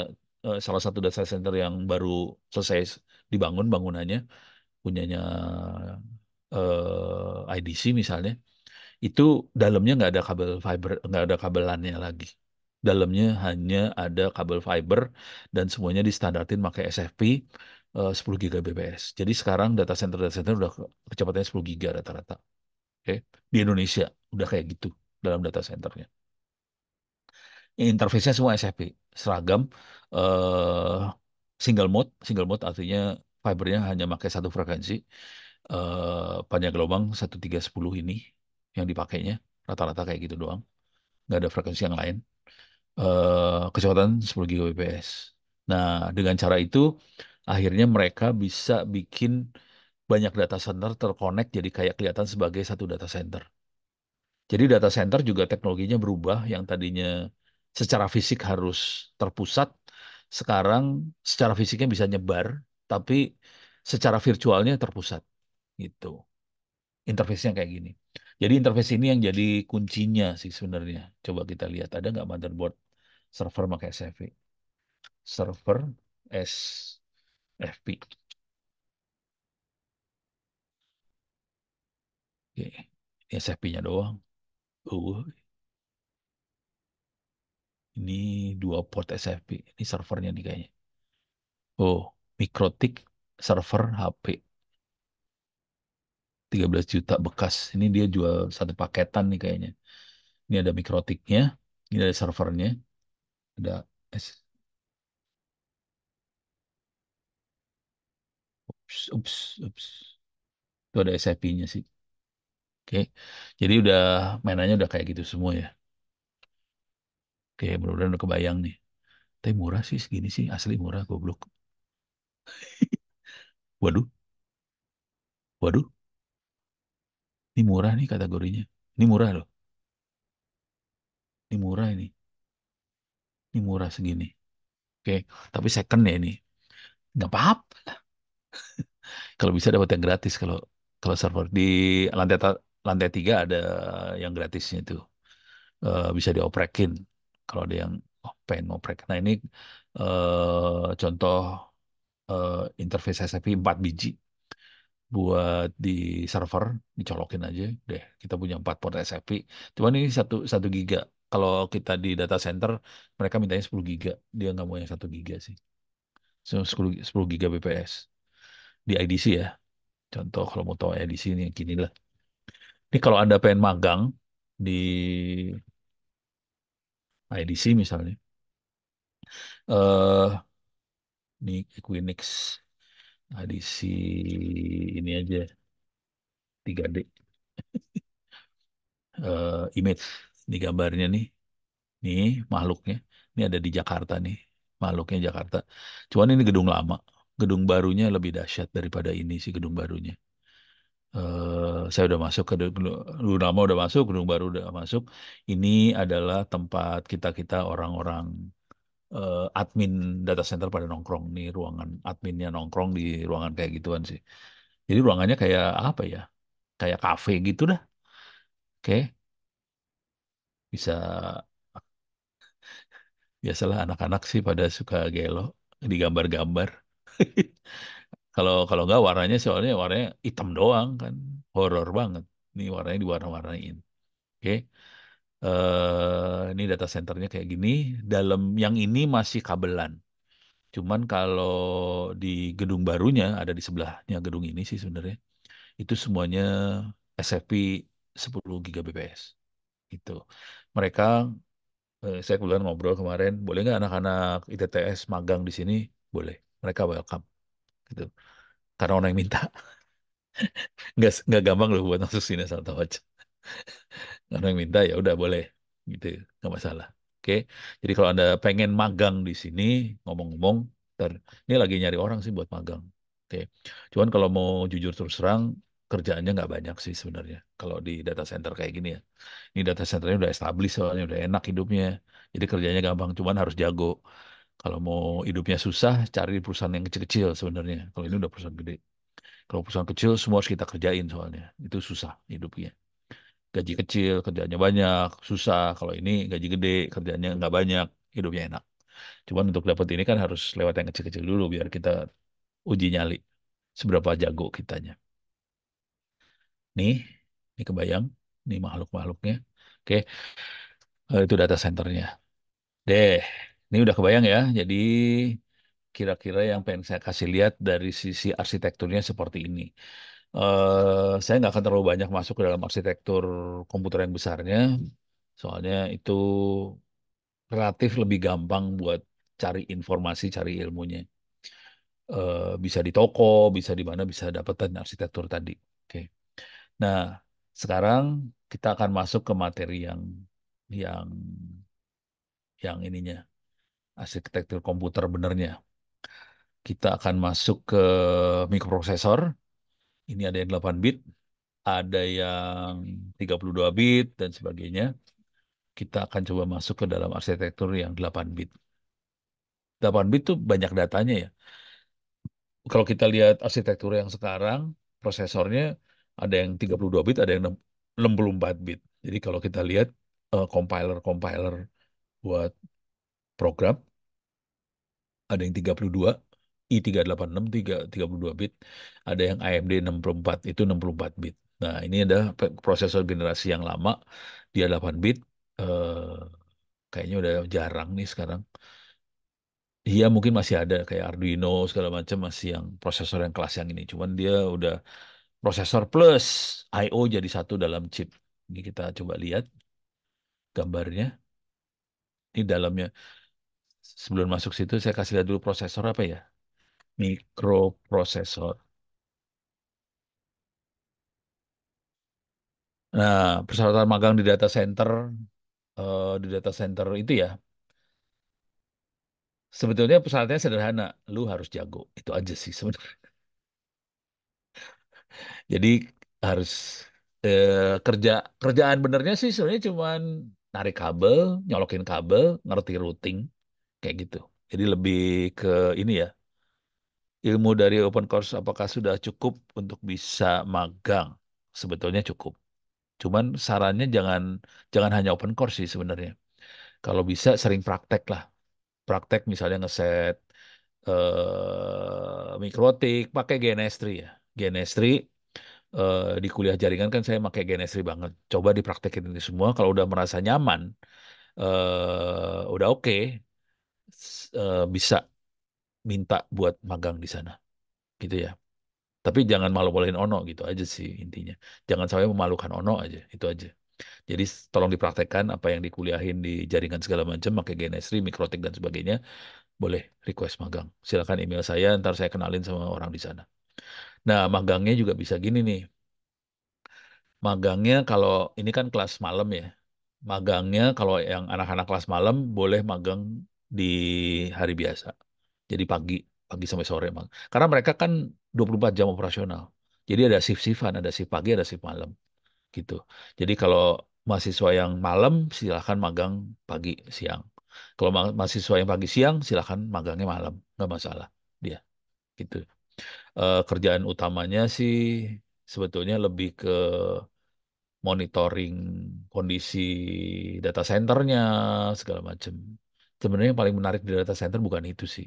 eh, salah satu data center yang baru selesai dibangun bangunannya punyanya eh, IDC misalnya itu dalamnya nggak ada kabel fiber nggak ada kabelannya lagi dalamnya hanya ada kabel fiber dan semuanya distandartin pakai SFP 10 Gbps. Jadi sekarang data center data center udah kecepatannya 10 giga rata-rata. Oke, okay? di Indonesia udah kayak gitu dalam data centernya. Interface-nya semua SFP, seragam uh, single mode, single mode artinya fibernya hanya pakai satu frekuensi. Uh, panjang gelombang 1310 ini yang dipakainya rata-rata kayak gitu doang nggak ada frekuensi yang lain eh, kecepatan 10 Gbps. Nah, dengan cara itu akhirnya mereka bisa bikin banyak data center terkonek jadi kayak kelihatan sebagai satu data center. Jadi data center juga teknologinya berubah yang tadinya secara fisik harus terpusat, sekarang secara fisiknya bisa nyebar, tapi secara virtualnya terpusat. Gitu. Interface-nya kayak gini. Jadi interface ini yang jadi kuncinya sih sebenarnya. Coba kita lihat ada nggak motherboard server pakai SFP. Server SFP. Oke, ini SFP-nya doang. Uh. Ini dua port SFP. Ini servernya nih kayaknya. Oh, Mikrotik server HP. 13 juta bekas. Ini dia jual satu paketan nih kayaknya. Ini ada mikrotiknya, ini ada servernya, ada ups, ups, ups. Itu ada SAP-nya sih. Oke. Jadi udah mainannya udah kayak gitu semua ya. Oke, mudah-mudahan udah kebayang nih. Tapi murah sih segini sih, asli murah goblok. Waduh. Waduh. Ini murah nih kategorinya. Ini murah loh. Ini murah ini. Ini murah segini. Oke, tapi second ya ini. Nggak apa-apa lah. kalau bisa dapat yang gratis kalau kalau server di lantai lantai tiga ada yang gratisnya itu uh, bisa dioprekin kalau ada yang oh, pengen ngoprek. Nah ini uh, contoh uh, interface SAP 4 biji buat di server dicolokin aja deh kita punya empat port SFP cuman ini satu satu giga kalau kita di data center mereka mintanya 10 giga dia nggak mau yang satu giga sih so, sepuluh giga bps di IDC ya contoh kalau mau tahu IDC ini yang kini lah ini kalau anda pengen magang di IDC misalnya eh uh, ini Equinix Adisi ini aja 3D. uh, eh, image ini gambarnya nih. Nih makhluknya. Ini ada di Jakarta nih. Makhluknya Jakarta. Cuman ini gedung lama. Gedung barunya lebih dahsyat daripada ini sih gedung barunya. Uh, saya udah masuk ke gedung lama udah masuk, gedung baru udah masuk. Ini adalah tempat kita-kita orang-orang uh, admin data center pada nongkrong nih ruangan adminnya nongkrong di ruangan kayak gituan sih jadi ruangannya kayak apa ya kayak kafe gitu dah oke okay. bisa biasalah anak-anak sih pada suka gelo digambar-gambar kalau kalau nggak warnanya soalnya warnanya hitam doang kan horor banget nih warnanya diwarna-warnain oke okay eh, ini data centernya kayak gini, dalam yang ini masih kabelan. Cuman kalau di gedung barunya ada di sebelahnya gedung ini sih sebenarnya itu semuanya SFP 10 Gbps. Itu. Mereka eh, saya kebetulan ngobrol kemarin, boleh nggak anak-anak ITTS magang di sini? Boleh. Mereka welcome. Gitu. Karena orang yang minta. nggak, nggak gampang loh buat masuk sini asal orang yang minta ya udah boleh gitu nggak masalah oke jadi kalau anda pengen magang di sini ngomong-ngomong ini lagi nyari orang sih buat magang oke cuman kalau mau jujur terus terang kerjaannya nggak banyak sih sebenarnya kalau di data center kayak gini ya ini data centernya udah established soalnya udah enak hidupnya jadi kerjanya gampang cuman harus jago kalau mau hidupnya susah cari perusahaan yang kecil-kecil sebenarnya kalau ini udah perusahaan gede kalau perusahaan kecil semua harus kita kerjain soalnya itu susah hidupnya gaji kecil, kerjanya banyak, susah. Kalau ini gaji gede, kerjanya nggak banyak, hidupnya enak. Cuman untuk dapat ini kan harus lewat yang kecil-kecil dulu biar kita uji nyali seberapa jago kitanya. Nih, ini kebayang, nih makhluk-makhluknya. Oke, eh, itu data centernya. Deh, ini udah kebayang ya. Jadi kira-kira yang pengen saya kasih lihat dari sisi arsitekturnya seperti ini. Uh, saya nggak akan terlalu banyak masuk ke dalam arsitektur komputer yang besarnya, soalnya itu relatif lebih gampang buat cari informasi, cari ilmunya. Uh, bisa di toko, bisa di mana, bisa dapetan arsitektur tadi. Oke. Okay. Nah, sekarang kita akan masuk ke materi yang yang yang ininya arsitektur komputer benernya. Kita akan masuk ke mikroprosesor, ini ada yang 8 bit, ada yang 32 bit dan sebagainya. Kita akan coba masuk ke dalam arsitektur yang 8 bit. 8 bit itu banyak datanya ya. Kalau kita lihat arsitektur yang sekarang, prosesornya ada yang 32 bit, ada yang 64 bit. Jadi kalau kita lihat eh, compiler-compiler uh, compiler -compiler buat program ada yang 32, i3863 32 bit, ada yang AMD 64 itu 64 bit. Nah, ini ada prosesor generasi yang lama dia 8 bit eh, kayaknya udah jarang nih sekarang. Iya mungkin masih ada kayak Arduino segala macam masih yang prosesor yang kelas yang ini. Cuman dia udah prosesor plus io jadi satu dalam chip. Ini kita coba lihat gambarnya. Ini dalamnya sebelum masuk situ saya kasih lihat dulu prosesor apa ya mikroprosesor. Nah, persyaratan magang di data center, uh, di data center itu ya, sebetulnya persyaratannya sederhana, lu harus jago, itu aja sih sebenarnya. Jadi harus eh, kerja kerjaan benernya sih sebenarnya cuman narik kabel, nyolokin kabel, ngerti routing, kayak gitu. Jadi lebih ke ini ya, ilmu dari open course apakah sudah cukup untuk bisa magang? Sebetulnya cukup. Cuman sarannya jangan jangan hanya open course sih sebenarnya. Kalau bisa sering praktek lah. Praktek misalnya ngeset eh, mikrotik pakai genestri ya. Genestri eh, di kuliah jaringan kan saya pakai genestri banget. Coba dipraktekin ini semua kalau udah merasa nyaman eh, udah oke okay, eh, bisa minta buat magang di sana. Gitu ya. Tapi jangan malu-maluin Ono gitu aja sih intinya. Jangan sampai memalukan Ono aja, itu aja. Jadi tolong dipraktekkan apa yang dikuliahin di jaringan segala macam, pakai genesri, mikrotik dan sebagainya. Boleh request magang. Silakan email saya, ntar saya kenalin sama orang di sana. Nah, magangnya juga bisa gini nih. Magangnya kalau ini kan kelas malam ya. Magangnya kalau yang anak-anak kelas malam boleh magang di hari biasa. Jadi pagi, pagi sampai sore, Bang. Karena mereka kan 24 jam operasional. Jadi ada shift-shiftan, ada shift pagi, ada shift malam. Gitu. Jadi kalau mahasiswa yang malam silahkan magang pagi siang. Kalau ma mahasiswa yang pagi siang silahkan magangnya malam, nggak masalah dia. Gitu. Uh, kerjaan utamanya sih sebetulnya lebih ke monitoring kondisi data centernya segala macam Sebenarnya yang paling menarik di data center bukan itu sih.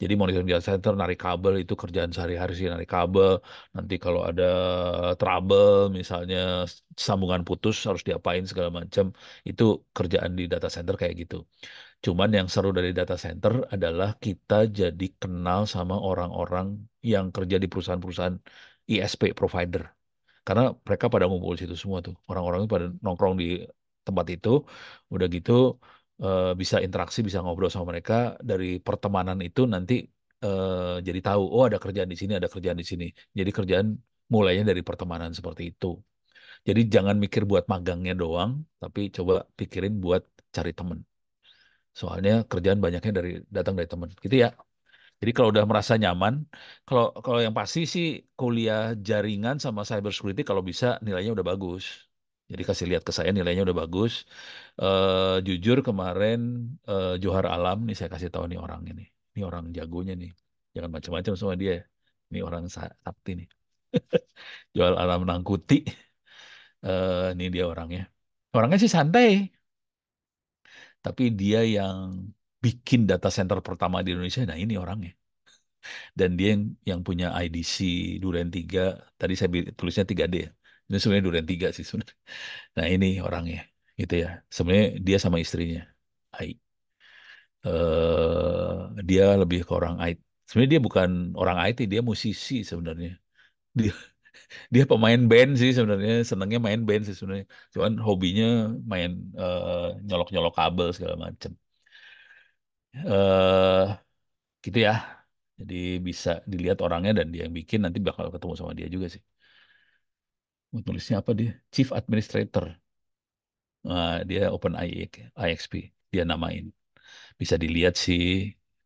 Jadi monitoring data center, narik kabel itu kerjaan sehari-hari sih narik kabel. Nanti kalau ada trouble misalnya sambungan putus harus diapain segala macam, itu kerjaan di data center kayak gitu. Cuman yang seru dari data center adalah kita jadi kenal sama orang-orang yang kerja di perusahaan-perusahaan ISP provider. Karena mereka pada ngumpul situ semua tuh. Orang-orang pada nongkrong di tempat itu udah gitu Eh, bisa interaksi, bisa ngobrol sama mereka dari pertemanan itu nanti uh, jadi tahu oh ada kerjaan di sini, ada kerjaan di sini. Jadi kerjaan mulainya dari pertemanan seperti itu. Jadi jangan mikir buat magangnya doang, tapi coba pikirin buat cari temen. Soalnya kerjaan banyaknya dari datang dari temen. Gitu ya. Jadi kalau udah merasa nyaman, kalau kalau yang pasti sih kuliah jaringan sama cyber security kalau bisa nilainya udah bagus. Jadi kasih lihat ke saya nilainya udah bagus. Uh, jujur kemarin uh, Johar Alam nih saya kasih tahu nih orang ini. Ini orang jagonya nih. Jangan macam-macam sama dia. Ini orang sakti nih. Johar Alam Nangkuti. Uh, ini dia orangnya. Orangnya sih santai. Tapi dia yang bikin data center pertama di Indonesia. Nah ini orangnya dan dia yang yang punya IDC Duren 3 tadi saya tulisnya 3D ya ini sebenarnya durian tiga sih sebenarnya nah ini orangnya gitu ya sebenarnya dia sama istrinya Aik uh, eh, dia lebih ke orang IT sebenarnya dia bukan orang IT dia musisi sebenarnya dia dia pemain band sih sebenarnya senangnya main band sih sebenarnya cuman hobinya main eh, nyolok nyolok nyolok kabel segala macam uh, eh, gitu ya jadi bisa dilihat orangnya dan dia yang bikin nanti bakal ketemu sama dia juga sih Oh, tulisnya apa dia? Chief Administrator. nah, dia Open IXP, dia namain. Bisa dilihat sih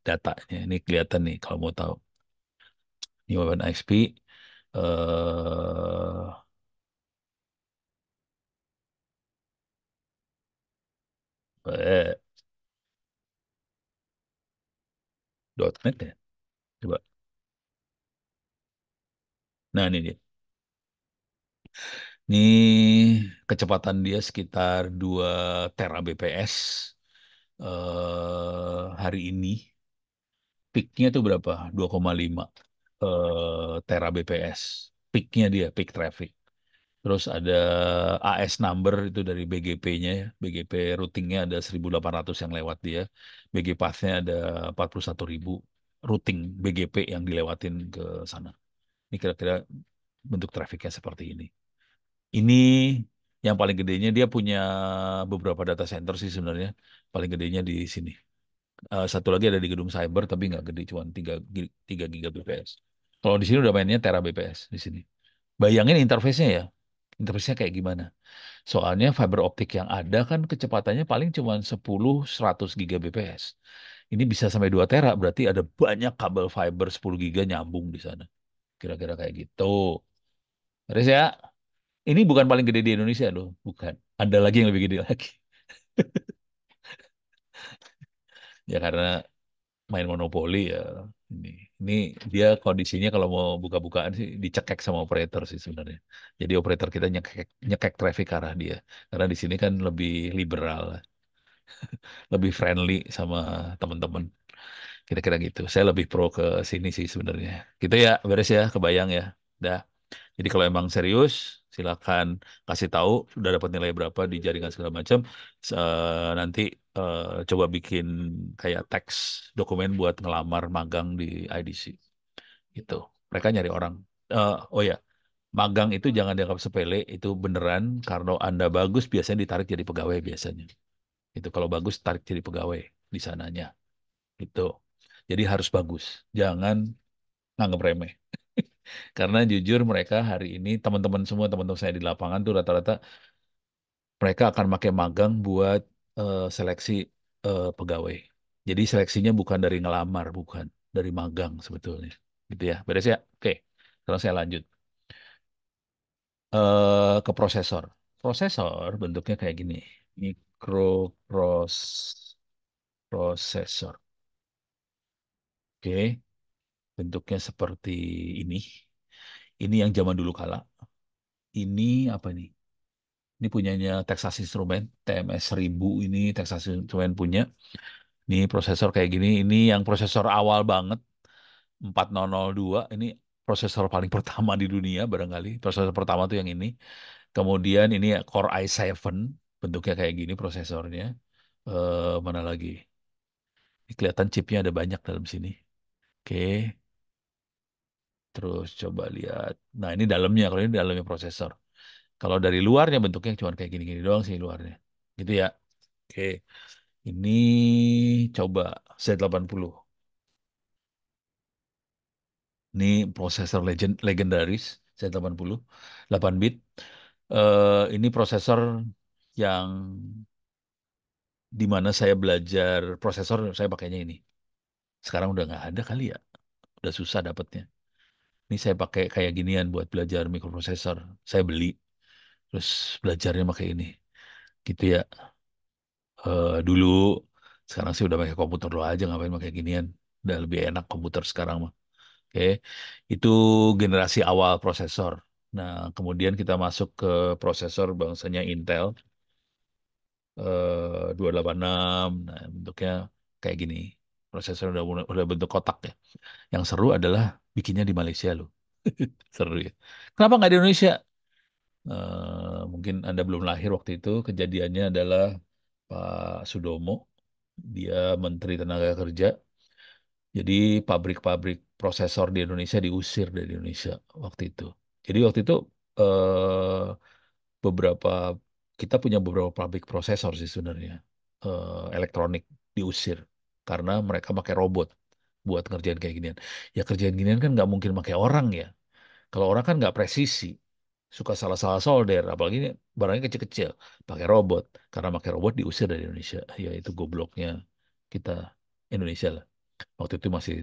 datanya. Ini kelihatan nih kalau mau tahu. Ini Open IXP. Uh, eh, eh .NET ya? Coba. Nah, ini dia. Ini kecepatan dia sekitar 2 terabps eh, hari ini. Peaknya itu berapa? 2,5 tera bps Peaknya dia, peak traffic. Terus ada AS number itu dari BGP-nya ya. BGP nya ada 1.800 yang lewat dia. BG path-nya ada 41.000 routing BGP yang dilewatin ke sana. Ini kira-kira bentuk trafiknya seperti ini. Ini yang paling gedenya dia punya beberapa data center sih sebenarnya paling gedenya di sini. Uh, satu lagi ada di gedung cyber tapi nggak gede cuma 3, 3 giga BPS. Kalau di sini udah mainnya tera BPS di sini. Bayangin interface-nya ya. Interface-nya kayak gimana? Soalnya fiber optik yang ada kan kecepatannya paling cuma 10 100 giga BPS. Ini bisa sampai 2 tera berarti ada banyak kabel fiber 10 giga nyambung di sana. Kira-kira kayak gitu. Terus ya. Ini bukan paling gede di Indonesia loh, bukan. Ada lagi yang lebih gede lagi. ya karena main monopoli ya ini ini dia kondisinya kalau mau buka-bukaan sih dicekek sama operator sih sebenarnya jadi operator kita nyekek nyekek traffic arah dia karena di sini kan lebih liberal lebih friendly sama teman-teman kira-kira gitu saya lebih pro ke sini sih sebenarnya gitu ya beres ya kebayang ya dah jadi kalau emang serius, silakan kasih tahu sudah dapat nilai berapa di jaringan segala macam. Uh, nanti uh, coba bikin kayak teks dokumen buat ngelamar magang di IDC. Gitu. Mereka nyari orang. Uh, oh ya, magang itu jangan dianggap sepele, itu beneran karena Anda bagus biasanya ditarik jadi pegawai biasanya. Itu kalau bagus tarik jadi pegawai di sananya. Gitu. Jadi harus bagus, jangan nganggap remeh. Karena jujur mereka hari ini teman-teman semua teman-teman saya di lapangan tuh rata-rata mereka akan pakai magang buat uh, seleksi uh, pegawai. Jadi seleksinya bukan dari ngelamar, bukan dari magang sebetulnya. Gitu ya. Beres ya? Oke. Sekarang saya lanjut. uh, ke prosesor. Prosesor bentuknya kayak gini. Mikroprosesor. Oke bentuknya seperti ini. Ini yang zaman dulu kala. Ini apa nih? Ini punyanya Texas Instrument, TMS 1000 ini Texas Instrument punya. Ini prosesor kayak gini, ini yang prosesor awal banget 4002, ini prosesor paling pertama di dunia barangkali. Prosesor pertama tuh yang ini. Kemudian ini Core i7, bentuknya kayak gini prosesornya. E, mana lagi? Ini kelihatan chipnya ada banyak dalam sini. Oke. Okay. Terus coba lihat. Nah ini dalamnya, kalau ini dalamnya prosesor. Kalau dari luarnya bentuknya cuma kayak gini-gini doang sih luarnya. Gitu ya. Oke. Ini coba Z80. Ini prosesor legend legendaris Z80. 8 bit. Uh, ini prosesor yang dimana saya belajar prosesor saya pakainya ini. Sekarang udah nggak ada kali ya. Udah susah dapetnya ini saya pakai kayak ginian buat belajar mikroprosesor. saya beli terus belajarnya pakai ini gitu ya uh, dulu sekarang sih udah pakai komputer lo aja ngapain pakai ginian udah lebih enak komputer sekarang mah oke okay. itu generasi awal prosesor nah kemudian kita masuk ke prosesor bangsanya Intel uh, eh, 286 nah bentuknya kayak gini prosesor udah udah bentuk kotak ya yang seru adalah bikinnya di Malaysia loh. Seru ya. Kenapa nggak di Indonesia? Uh, mungkin Anda belum lahir waktu itu. Kejadiannya adalah Pak Sudomo, dia Menteri Tenaga Kerja. Jadi pabrik-pabrik prosesor di Indonesia diusir dari Indonesia waktu itu. Jadi waktu itu uh, beberapa kita punya beberapa pabrik prosesor sih sebenarnya uh, elektronik diusir karena mereka pakai robot buat ngerjain kayak ginian. Ya kerjaan ginian kan nggak mungkin pakai orang ya. Kalau orang kan nggak presisi, suka salah-salah solder, apalagi ini barangnya kecil-kecil, pakai robot. Karena pakai robot diusir dari Indonesia, ya itu gobloknya kita Indonesia lah. Waktu itu masih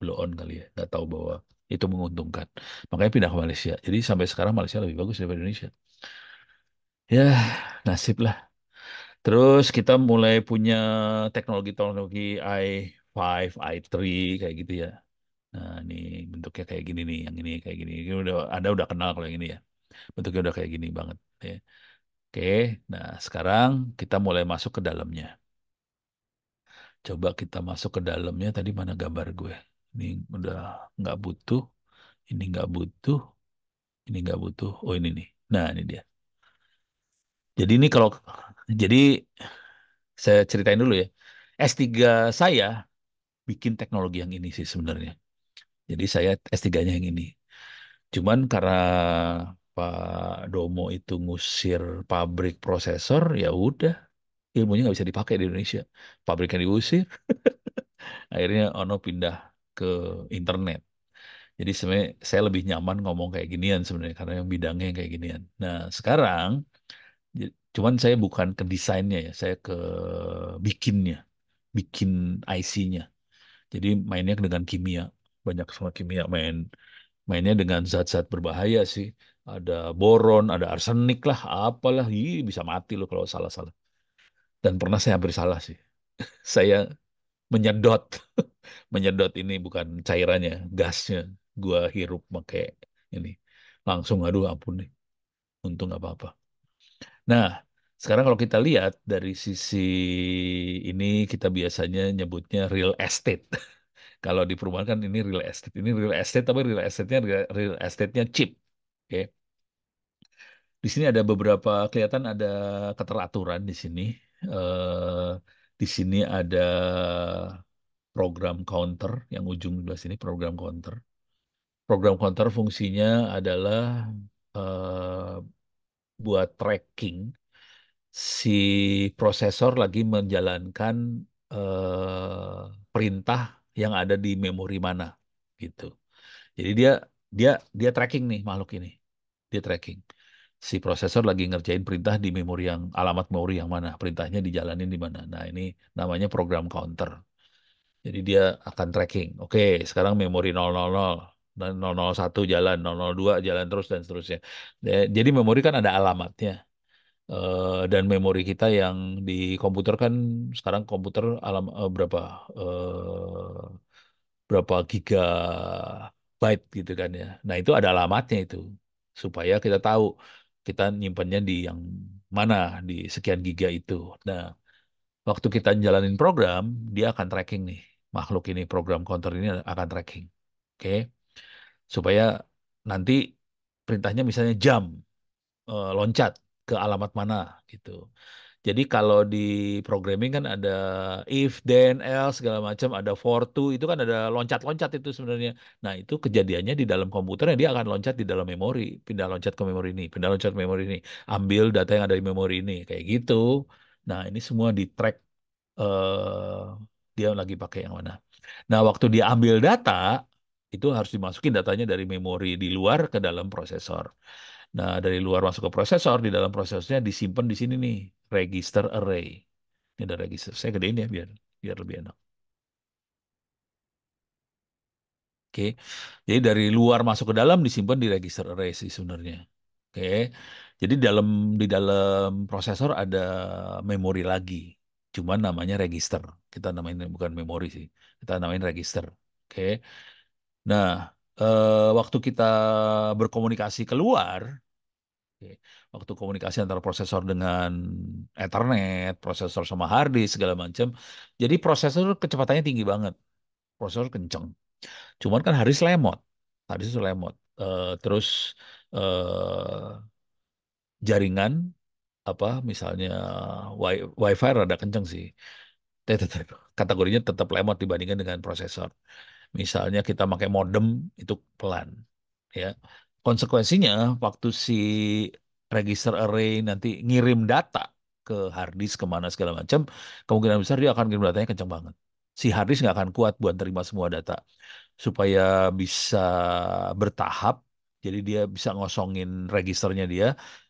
belum on kali ya, nggak tahu bahwa itu menguntungkan. Makanya pindah ke Malaysia. Jadi sampai sekarang Malaysia lebih bagus daripada Indonesia. Ya, nasib lah. Terus kita mulai punya teknologi-teknologi AI i i3 kayak gitu ya. Nah, ini bentuknya kayak gini nih, yang ini kayak gini. Ini udah ada udah kenal kalau yang ini ya. Bentuknya udah kayak gini banget ya. Oke, nah sekarang kita mulai masuk ke dalamnya. Coba kita masuk ke dalamnya tadi mana gambar gue? Ini udah nggak butuh, ini nggak butuh, ini nggak butuh. Oh ini nih. Nah ini dia. Jadi ini kalau jadi saya ceritain dulu ya. S3 saya bikin teknologi yang ini sih sebenarnya. Jadi saya S3-nya yang ini. Cuman karena Pak Domo itu ngusir pabrik prosesor, ya udah ilmunya nggak bisa dipakai di Indonesia. Pabriknya diusir. Akhirnya Ono pindah ke internet. Jadi sebenarnya saya lebih nyaman ngomong kayak ginian sebenarnya karena yang bidangnya yang kayak ginian. Nah, sekarang cuman saya bukan ke desainnya ya, saya ke bikinnya, bikin IC-nya. Jadi mainnya dengan kimia, banyak sama kimia main. Mainnya dengan zat-zat berbahaya sih. Ada boron, ada arsenik lah, apalah, Hi, bisa mati loh kalau salah-salah. Dan pernah saya hampir salah sih. saya menyedot, menyedot ini bukan cairannya, gasnya. Gua hirup pakai ini. Langsung aduh ampun nih. Untung apa-apa. Nah, sekarang kalau kita lihat dari sisi ini kita biasanya nyebutnya real estate. kalau di perumahan kan ini real estate, ini real estate tapi real estate-nya real estate-nya cheap. Oke. Okay. Di sini ada beberapa kelihatan ada keteraturan di sini. Uh, di sini ada program counter yang ujung sebelah sini program counter. Program counter fungsinya adalah uh, buat tracking si prosesor lagi menjalankan eh, perintah yang ada di memori mana gitu. Jadi dia dia dia tracking nih makhluk ini. Dia tracking. Si prosesor lagi ngerjain perintah di memori yang alamat memori yang mana, perintahnya dijalanin di mana. Nah, ini namanya program counter. Jadi dia akan tracking. Oke, sekarang memori 000 dan 001 jalan, 002 jalan terus dan seterusnya. Jadi memori kan ada alamatnya dan memori kita yang di komputer kan sekarang komputer alam uh, berapa uh, berapa byte gitu kan ya. Nah itu ada alamatnya itu supaya kita tahu kita nyimpannya di yang mana di sekian giga itu. Nah waktu kita jalanin program dia akan tracking nih makhluk ini program counter ini akan tracking, oke? Okay? Supaya nanti perintahnya misalnya jam uh, loncat ke alamat mana gitu. Jadi kalau di programming kan ada if, then, else segala macam, ada for to itu kan ada loncat-loncat itu sebenarnya. Nah, itu kejadiannya di dalam komputer dia akan loncat di dalam memori, pindah loncat ke memori ini, pindah loncat ke memori ini, ambil data yang ada di memori ini kayak gitu. Nah, ini semua di track uh, dia lagi pakai yang mana. Nah, waktu dia ambil data itu harus dimasukin datanya dari memori di luar ke dalam prosesor. Nah, dari luar masuk ke prosesor, di dalam prosesornya disimpan di sini nih, register array. Ini ada register. Saya gedein ya biar biar lebih enak. Oke. Okay. Jadi dari luar masuk ke dalam disimpan di register array sih sebenarnya. Oke. Okay. Jadi dalam di dalam prosesor ada memori lagi. cuma namanya register. Kita namain bukan memori sih. Kita namain register. Oke. Okay. Nah, Uh, waktu kita berkomunikasi keluar Waktu komunikasi antara prosesor dengan Ethernet, prosesor sama hard disk segala macam. Jadi prosesor kecepatannya tinggi banget. Prosesor kenceng. Cuman kan hard disk lemot. Hard disk lemot. Uh, terus uh, jaringan apa misalnya wi wifi rada kenceng sih. Kategorinya tetap lemot dibandingkan dengan prosesor. Misalnya kita pakai modem itu pelan, ya Konsekuensinya waktu si register array nanti ngirim data ke harddisk kemana segala macam, kemungkinan besar dia akan ngirim datanya kencang banget. Si harddisk nggak akan kuat buat terima semua data. Supaya bisa bertahap, jadi dia bisa ngosongin registernya dia,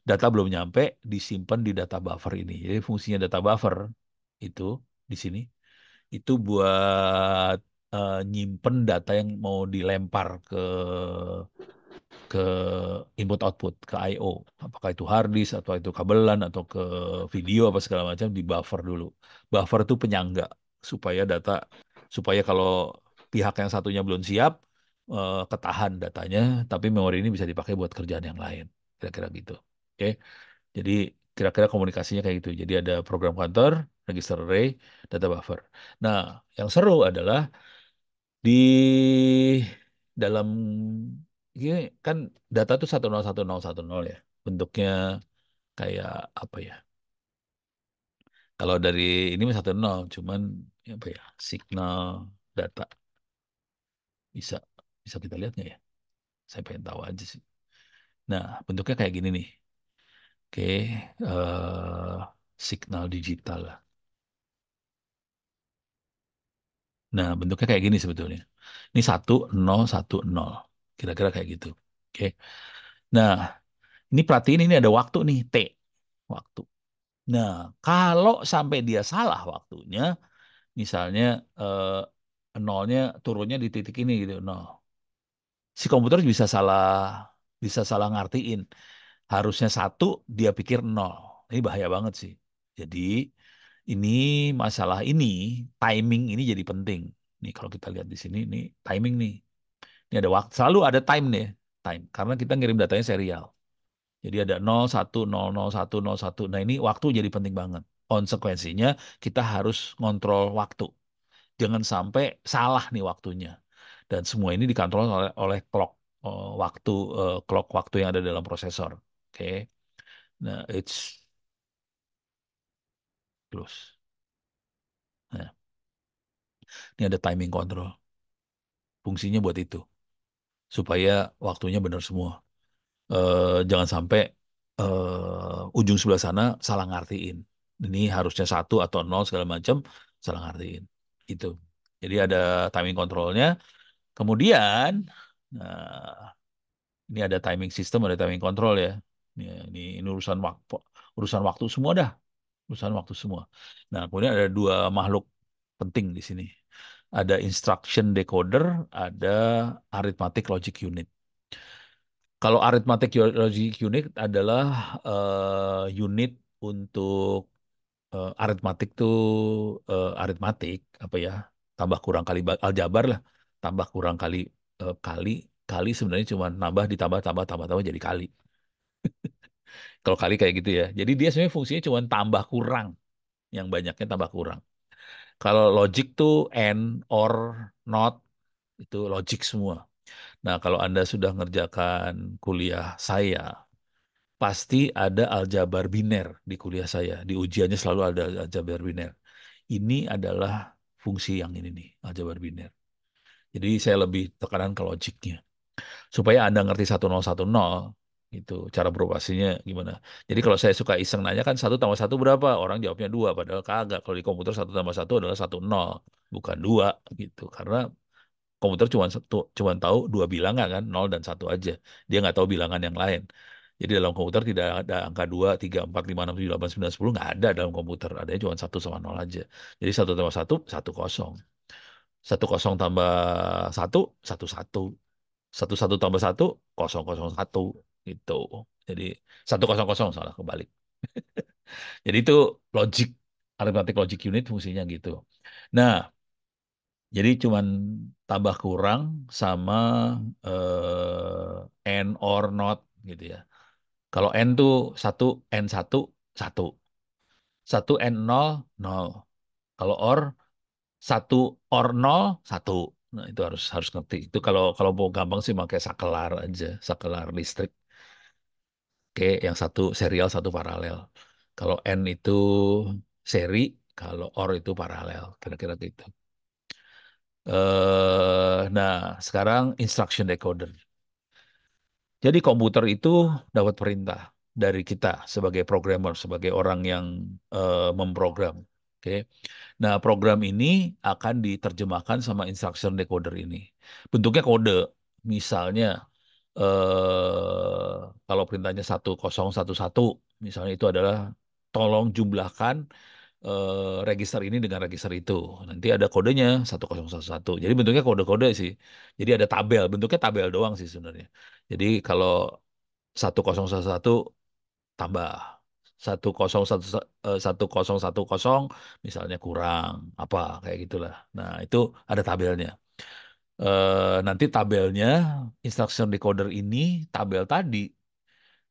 data belum nyampe, disimpan di data buffer ini. Jadi fungsinya data buffer itu di sini, itu buat uh, nyimpen data yang mau dilempar ke ke input output ke I/O, apakah itu hard atau itu kabelan atau ke video apa segala macam di buffer dulu. Buffer itu penyangga supaya data supaya kalau pihak yang satunya belum siap uh, ketahan datanya, tapi memori ini bisa dipakai buat kerjaan yang lain. Kira-kira gitu. Oke. Okay? Jadi kira-kira komunikasinya kayak gitu. Jadi ada program counter register array, data buffer. Nah, yang seru adalah di dalam ini kan data tuh satu satu satu nol nol nol ya. Bentuknya kayak apa ya? Kalau dari ini satu nol cuman apa ya? Signal data. Bisa bisa kita lihat nggak ya? Saya pengen tahu aja sih. Nah, bentuknya kayak gini nih. Oke, uh, signal digital lah. Nah, bentuknya kayak gini sebetulnya. Ini satu satu nol nol Kira-kira kayak gitu. Oke. Okay. Nah, ini perhatiin ini ada waktu nih, T. Waktu. Nah, kalau sampai dia salah waktunya, misalnya eh, nolnya turunnya di titik ini gitu, nol. Si komputer bisa salah bisa salah ngartiin. Harusnya satu, dia pikir nol. Ini bahaya banget sih. Jadi ini masalah ini timing ini jadi penting. Nih kalau kita lihat di sini ini timing nih. Ini ada waktu, selalu ada time nih, time. Karena kita ngirim datanya serial. Jadi ada 0, 1, 0, 0, 1, 0, 1. Nah ini waktu jadi penting banget. Konsekuensinya kita harus ngontrol waktu. Jangan sampai salah nih waktunya. Dan semua ini dikontrol oleh, oleh clock uh, waktu uh, clock waktu yang ada dalam prosesor. Oke. Okay. Nah, it's close. Nah. Ini ada timing control. Fungsinya buat itu supaya waktunya benar semua. Uh, jangan sampai uh, ujung sebelah sana salah ngartiin. Ini harusnya satu atau nol segala macam salah ngartiin. Itu. Jadi ada timing kontrolnya. Kemudian, nah, ini ada timing sistem, ada timing kontrol ya. Ini, ini, ini urusan waktu, urusan waktu semua dah, urusan waktu semua. Nah, kemudian ada dua makhluk penting di sini ada instruction decoder, ada arithmetic logic unit. Kalau arithmetic logic unit adalah uh, unit untuk uh, eh, aritmatik tuh uh, eh, aritmatik apa ya tambah kurang kali aljabar lah tambah kurang kali uh, kali kali sebenarnya cuma nambah ditambah tambah tambah tambah jadi kali kalau kali kayak gitu ya jadi dia sebenarnya fungsinya cuma tambah kurang yang banyaknya tambah kurang kalau logic tuh and, or, not, itu logic semua. Nah, kalau Anda sudah ngerjakan kuliah saya, pasti ada aljabar biner di kuliah saya. Di ujiannya selalu ada aljabar biner. Ini adalah fungsi yang ini nih, aljabar biner. Jadi saya lebih tekanan ke logiknya. Supaya Anda ngerti 1010, itu cara beroperasinya gimana jadi kalau saya suka iseng nanya kan satu tambah satu berapa orang jawabnya dua padahal kagak kalau di komputer satu tambah satu adalah satu nol bukan dua gitu karena komputer cuma satu cuma tahu dua bilangan kan nol dan satu aja dia nggak tahu bilangan yang lain jadi dalam komputer tidak ada angka dua tiga empat lima enam tujuh delapan sembilan sepuluh Nggak ada dalam komputer. Adanya cuma satu sama nol aja. Jadi satu tambah satu satu kosong. satu kosong tambah satu satu satu satu 1 tambah satu 0, 0, satu gitu jadi satu kosong kosong salah kebalik jadi itu logik aritmatik logik unit fungsinya gitu nah jadi cuman tambah kurang sama eh, n or not gitu ya kalau n tuh satu n satu satu satu n nol nol kalau or satu or nol satu Nah, itu harus harus ngerti. Itu kalau kalau mau gampang sih pakai sakelar aja, sakelar listrik pakai yang satu serial satu paralel. Kalau n itu seri, kalau or itu paralel, kira-kira gitu. Uh, nah, sekarang instruction decoder. Jadi komputer itu dapat perintah dari kita sebagai programmer, sebagai orang yang uh, memprogram. Oke. Okay. Nah, program ini akan diterjemahkan sama instruction decoder ini. Bentuknya kode. Misalnya Eh, kalau perintahnya 1011 misalnya itu adalah tolong jumlahkan eh, register ini dengan register itu. Nanti ada kodenya 1011. Jadi bentuknya kode-kode sih. Jadi ada tabel, bentuknya tabel doang sih sebenarnya. Jadi kalau 1011 tambah 1010 1010 eh, misalnya kurang apa kayak gitulah. Nah, itu ada tabelnya eh, nanti tabelnya instruction decoder ini tabel tadi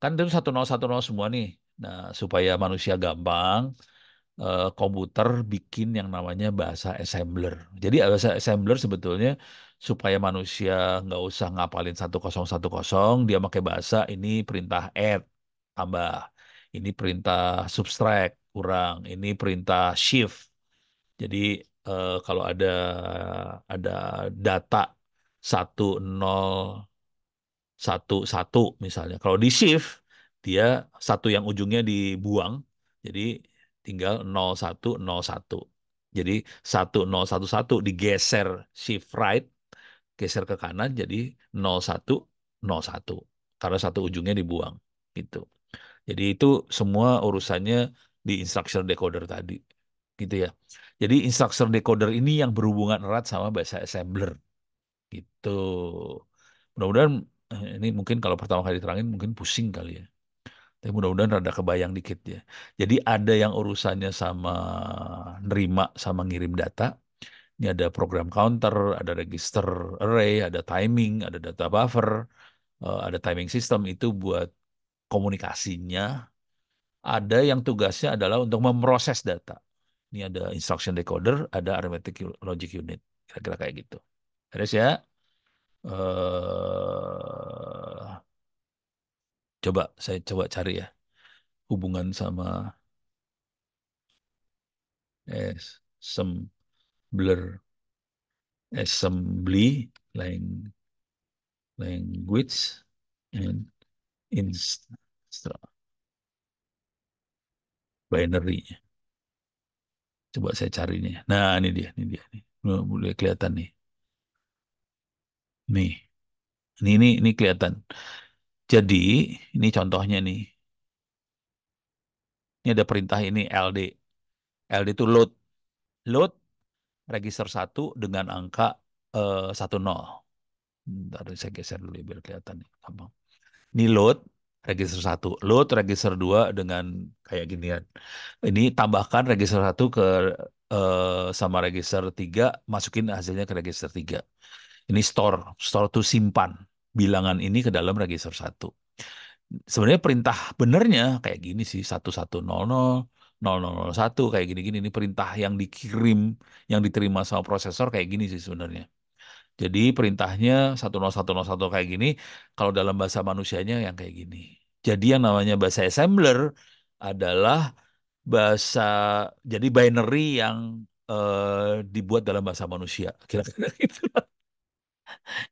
kan itu 1010 semua nih. Nah, supaya manusia gampang eh, komputer bikin yang namanya bahasa assembler. Jadi bahasa assembler sebetulnya supaya manusia nggak usah ngapalin 1010, dia pakai bahasa ini perintah add tambah, ini perintah subtract kurang, ini perintah shift. Jadi uh, kalau ada ada data satu misalnya. Kalau di shift dia satu yang ujungnya dibuang, jadi tinggal nol nol satu satu, Jadi satu satu nol satu digeser shift right, geser ke kanan jadi nol nol satu satu, karena satu ujungnya dibuang gitu. Jadi itu semua urusannya di instruction decoder tadi gitu ya. Jadi instructor decoder ini yang berhubungan erat sama bahasa assembler. Gitu. Mudah-mudahan eh, ini mungkin kalau pertama kali diterangin mungkin pusing kali ya. Tapi mudah-mudahan rada kebayang dikit ya. Jadi ada yang urusannya sama nerima sama ngirim data. Ini ada program counter, ada register array, ada timing, ada data buffer, eh, ada timing system itu buat komunikasinya. Ada yang tugasnya adalah untuk memproses data ini ada instruction decoder, ada arithmetic logic unit. Kira-kira kayak gitu. Terus ya? Uh, coba, saya coba cari ya. Hubungan sama assembler assembly lang language and instruction binary -nya. Coba saya cari nih, Nah, ini dia, ini dia, ini. boleh kelihatan nih. Nih. Ini ini ini kelihatan. Jadi, ini contohnya nih. Ini ada perintah ini LD. LD itu load. Load register 1 dengan angka eh, 10. Bentar, saya geser dulu ya, biar kelihatan. nih. Ini load register satu, load register dua dengan kayak ginian ini tambahkan register satu ke eh, sama register tiga, masukin hasilnya ke register tiga. ini store store to simpan bilangan ini ke dalam register satu. sebenarnya perintah benernya kayak gini sih satu satu nol nol 0001 kayak gini-gini ini perintah yang dikirim yang diterima sama prosesor kayak gini sih sebenarnya jadi perintahnya 10101 kayak gini, kalau dalam bahasa manusianya yang kayak gini. Jadi yang namanya bahasa assembler adalah bahasa jadi binary yang uh, dibuat dalam bahasa manusia. Kira-kira gitu.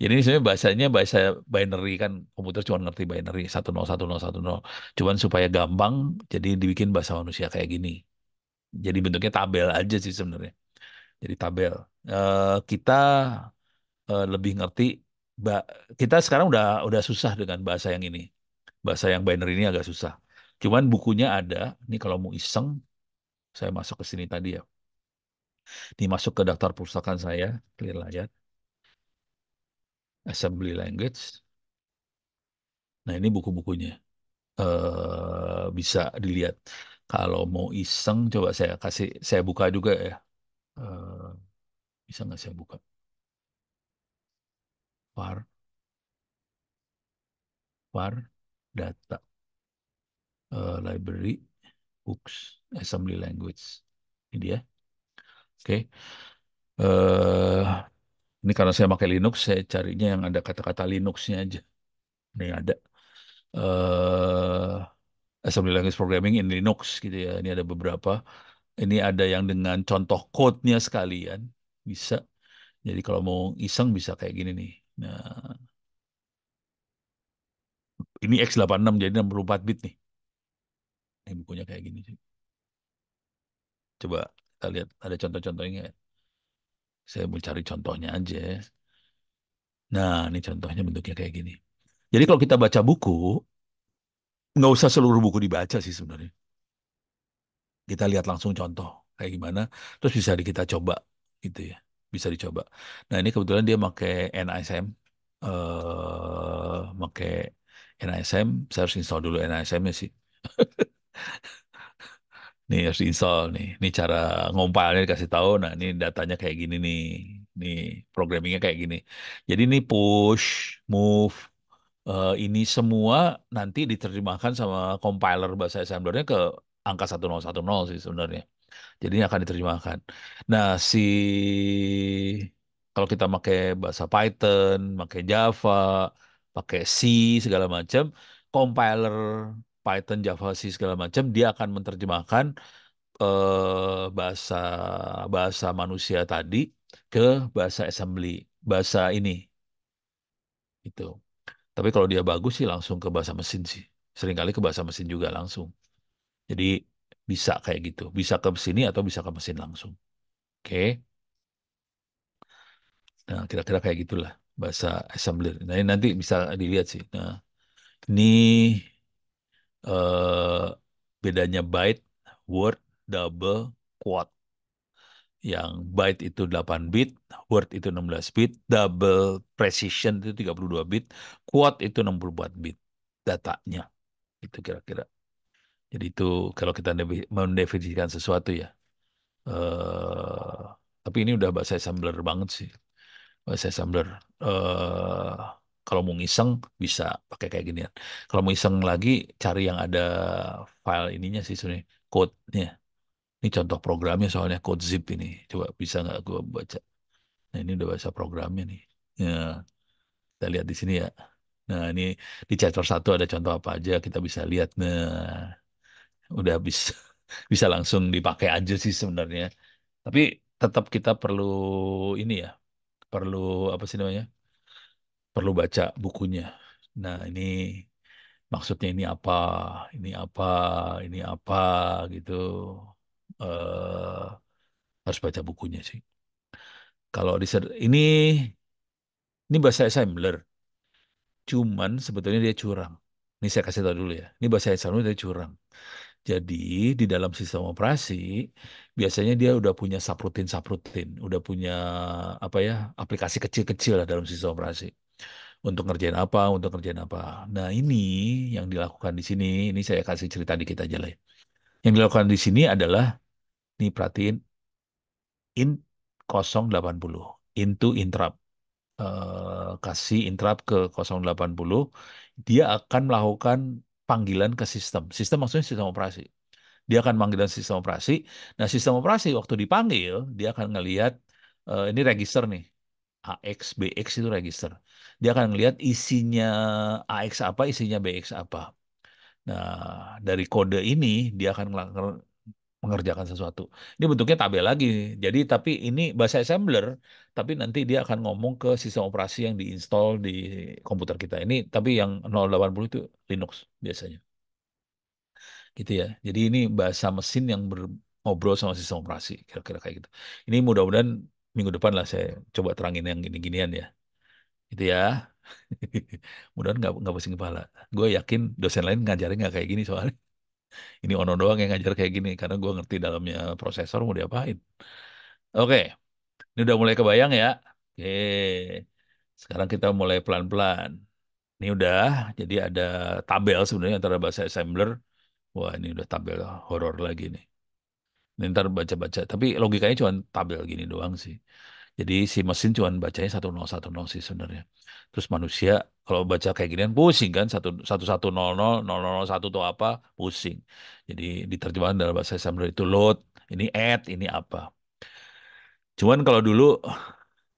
Jadi ini sebenarnya bahasanya bahasa binary kan komputer cuma ngerti binary 101010. Cuman supaya gampang jadi dibikin bahasa manusia kayak gini. Jadi bentuknya tabel aja sih sebenarnya. Jadi tabel. Uh, kita Eh, lebih ngerti kita sekarang udah udah susah dengan bahasa yang ini. Bahasa yang binary ini agak susah. Cuman bukunya ada, ini kalau mau iseng saya masuk ke sini tadi ya. Ini masuk ke daftar perpustakaan saya, clear layar. Assembly language. Nah, ini buku-bukunya. Uh, bisa dilihat. Kalau mau iseng coba saya kasih saya buka juga ya. Uh, bisa nggak saya buka? var var data uh, library books assembly language ini dia oke okay. uh, eh, ini karena saya pakai Linux saya carinya yang ada kata-kata Linuxnya aja ini ada uh, assembly language programming in Linux gitu ya ini ada beberapa ini ada yang dengan contoh code-nya sekalian bisa jadi kalau mau iseng bisa kayak gini nih Nah, ini X86 jadi 64 bit nih. Ini eh, bukunya kayak gini sih. Coba kita lihat ada contoh-contohnya. Saya mau cari contohnya aja. Nah, ini contohnya bentuknya kayak gini. Jadi kalau kita baca buku, nggak usah seluruh buku dibaca sih sebenarnya. Kita lihat langsung contoh kayak gimana, terus bisa kita coba gitu ya bisa dicoba. Nah ini kebetulan dia pakai NISM, uh, eh, pakai NISM. Saya harus install dulu NISM-nya sih. nih harus install nih. Ini cara ngompalnya dikasih tahu. Nah ini datanya kayak gini nih. Nih programmingnya kayak gini. Jadi ini push, move, uh, ini semua nanti diterjemahkan sama compiler bahasa C-nya ke angka 1010 sih sebenarnya. Jadi ini akan diterjemahkan. Nah, si kalau kita pakai bahasa Python, pakai Java, pakai C segala macam, compiler Python, Java, C segala macam, dia akan menerjemahkan eh, bahasa bahasa manusia tadi ke bahasa assembly, bahasa ini. Itu. Tapi kalau dia bagus sih langsung ke bahasa mesin sih. Seringkali ke bahasa mesin juga langsung. Jadi bisa kayak gitu. Bisa ke sini atau bisa ke mesin langsung. Oke. Okay. Nah, kira-kira kayak gitulah bahasa assembler. Nah, ini nanti bisa dilihat sih. Nah, ini eh, bedanya byte, word, double, quad. Yang byte itu 8 bit, word itu 16 bit, double precision itu 32 bit, quad itu 64 bit datanya. Itu kira-kira. Jadi itu kalau kita mendefinisikan sesuatu ya. Uh, tapi ini udah bahasa assembler banget sih. Bahasa assembler. Uh, kalau mau ngiseng bisa pakai kayak ginian. Kalau mau iseng lagi cari yang ada file ininya sih sebenarnya code-nya. Ini contoh programnya soalnya code zip ini. Coba bisa nggak gue baca? Nah ini udah bahasa programnya nih. Ya, kita lihat di sini ya. Nah, ini di chapter satu ada contoh apa aja kita bisa lihat. Nah, udah bisa bisa langsung dipakai aja sih sebenarnya. Tapi tetap kita perlu ini ya, perlu apa sih namanya? Perlu baca bukunya. Nah, ini maksudnya ini apa? Ini apa? Ini apa gitu. Uh, harus baca bukunya sih. Kalau di ini ini bahasa Assembler. Cuman sebetulnya dia curang. Ini saya kasih tahu dulu ya. Ini bahasa Assembler dia curang. Jadi di dalam sistem operasi biasanya dia udah punya subrutin subrutin, udah punya apa ya aplikasi kecil-kecil lah dalam sistem operasi untuk ngerjain apa, untuk ngerjain apa. Nah ini yang dilakukan di sini, ini saya kasih cerita dikit aja lah ya. Yang dilakukan di sini adalah, nih perhatiin, int 080, into interrupt. Eh, kasih interrupt ke 080, dia akan melakukan panggilan ke sistem. Sistem maksudnya sistem operasi. Dia akan panggilan sistem operasi. Nah, sistem operasi waktu dipanggil, dia akan ngelihat uh, ini register nih. AX, BX itu register. Dia akan ngelihat isinya AX apa, isinya BX apa. Nah, dari kode ini dia akan mengerjakan sesuatu. Ini bentuknya tabel lagi. Jadi tapi ini bahasa assembler, tapi nanti dia akan ngomong ke sistem operasi yang diinstal di komputer kita. Ini tapi yang 080 itu Linux biasanya. Gitu ya. Jadi ini bahasa mesin yang ngobrol sama sistem operasi kira-kira kayak gitu. Ini mudah-mudahan minggu depan lah saya coba terangin yang gini-ginian ya. Gitu ya. mudah-mudahan nggak nggak pusing kepala. Gue yakin dosen lain ngajarin nggak kayak gini soalnya ini Ono doang yang ngajar kayak gini karena gue ngerti dalamnya prosesor mau diapain oke ini udah mulai kebayang ya oke sekarang kita mulai pelan-pelan ini udah jadi ada tabel sebenarnya antara bahasa assembler wah ini udah tabel horor lagi nih ini ntar baca-baca tapi logikanya cuma tabel gini doang sih jadi si mesin cuma bacanya satu satu nol nol sih sebenarnya. Terus manusia kalau baca kayak gini kan pusing kan satu satu nol nol nol satu atau apa pusing. Jadi diterjemahkan dalam bahasa Samudra itu load, ini add, ini apa. Cuman kalau dulu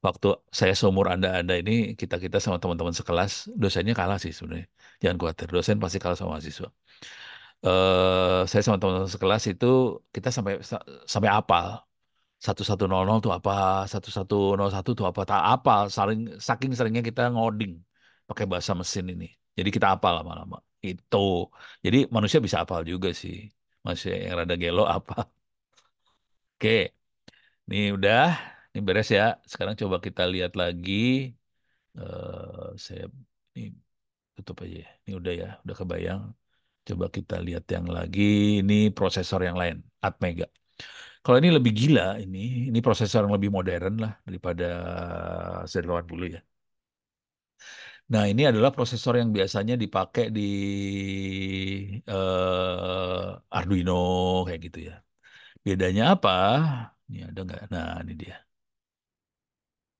waktu saya seumur Anda-anda ini kita-kita sama teman-teman sekelas dosennya kalah sih sebenarnya. Jangan khawatir, dosen pasti kalah sama mahasiswa. Uh, saya sama teman-teman sekelas itu kita sampai sampai apal satu satu nol nol tuh apa, satu satu nol satu tuh apa, tak apa, saling saking seringnya kita ngoding pakai bahasa mesin ini. Jadi kita apa lama-lama. Itu. Jadi manusia bisa apal juga sih. masih yang rada gelo apa. Oke. Ini udah, ini beres ya. Sekarang coba kita lihat lagi. Uh, saya ini tutup aja ya. Ini udah ya, udah kebayang. Coba kita lihat yang lagi. Ini prosesor yang lain, Atmega. Kalau ini lebih gila ini, ini prosesor yang lebih modern lah daripada z 80 ya. Nah, ini adalah prosesor yang biasanya dipakai di uh, Arduino kayak gitu ya. Bedanya apa? Ini ada nggak? Nah, ini dia.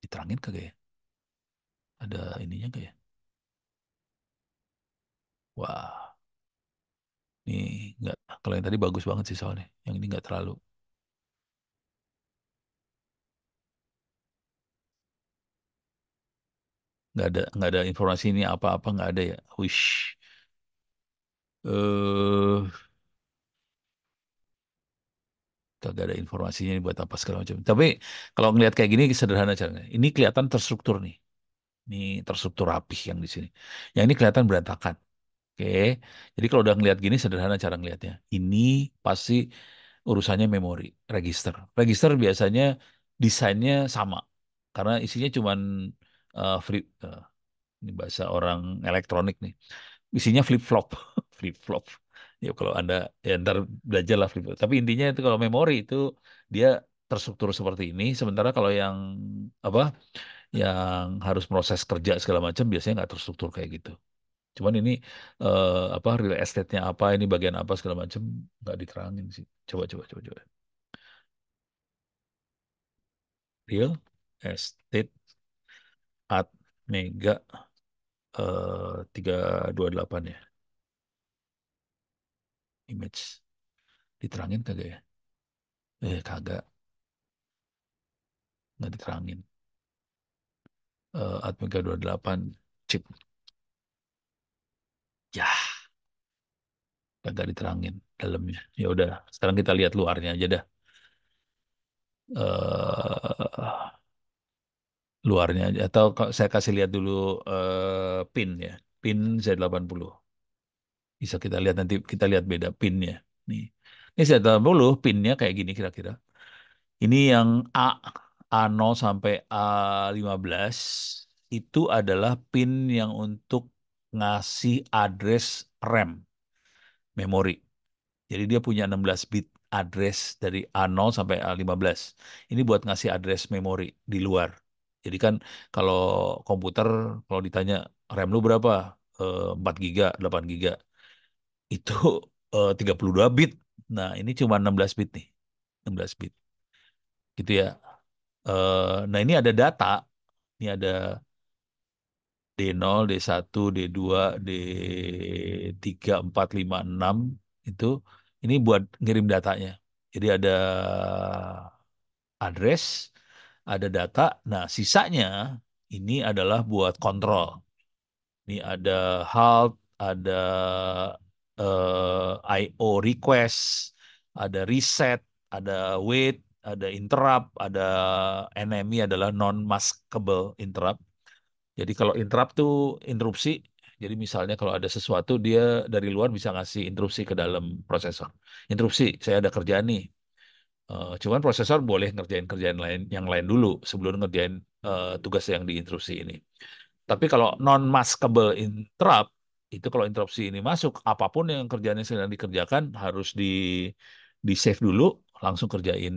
Diterangin kagak ya? Ada ininya nggak ya? Wah. Ini nggak, kalau yang tadi bagus banget sih soalnya. Yang ini nggak terlalu. nggak ada nggak ada informasi ini apa-apa nggak ada ya wish eh kagak ada informasinya ini buat apa segala macam tapi kalau ngelihat kayak gini sederhana caranya ini kelihatan terstruktur nih ini terstruktur rapih yang di sini yang ini kelihatan berantakan oke jadi kalau udah ngelihat gini sederhana cara ngelihatnya ini pasti urusannya memori register register biasanya desainnya sama karena isinya cuman uh, flip uh, ini bahasa orang elektronik nih isinya flip flop flip flop ya kalau anda ya ntar belajar lah flip flop tapi intinya itu kalau memori itu dia terstruktur seperti ini sementara kalau yang apa yang harus proses kerja segala macam biasanya nggak terstruktur kayak gitu cuman ini uh, apa real estate-nya apa ini bagian apa segala macam nggak diterangin sih coba coba coba coba real estate at mega eh, tiga dua delapan ya image diterangin kagak ya eh kagak nggak diterangin uh, at mega dua delapan chip ya kagak diterangin dalamnya ya udah sekarang kita lihat luarnya aja dah eh, luarnya aja. Atau saya kasih lihat dulu uh, pin ya. Pin Z80. Bisa kita lihat nanti, kita lihat beda pinnya. Nih. Ini Z80 pinnya kayak gini kira-kira. Ini yang A, A0 sampai A15 itu adalah pin yang untuk ngasih address RAM memori. Jadi dia punya 16 bit address dari A0 sampai A15. Ini buat ngasih address memori di luar. Jadi kan kalau komputer kalau ditanya RAM lu berapa? Eh, empat 4 giga, 8 giga. Itu eh, tiga 32 bit. Nah, ini cuma 16 bit nih. 16 bit. Gitu ya. Eh, nah, ini ada data. Ini ada D0, D1, D2, D3, 4, 5, 6 itu ini buat ngirim datanya. Jadi ada address, ada data. Nah, sisanya ini adalah buat kontrol. Ini ada halt, ada uh, eh, IO request, ada reset, ada wait, ada interrupt, ada NMI adalah non-maskable interrupt. Jadi kalau interrupt tuh interupsi, jadi misalnya kalau ada sesuatu dia dari luar bisa ngasih interupsi ke dalam prosesor. Interupsi, saya ada kerjaan nih. Uh, cuman prosesor boleh ngerjain kerjaan lain yang lain dulu sebelum ngerjain uh, tugas yang diinterupsi ini. Tapi kalau non maskable interrupt itu kalau interupsi ini masuk apapun yang kerjanya sedang dikerjakan harus di di save dulu langsung kerjain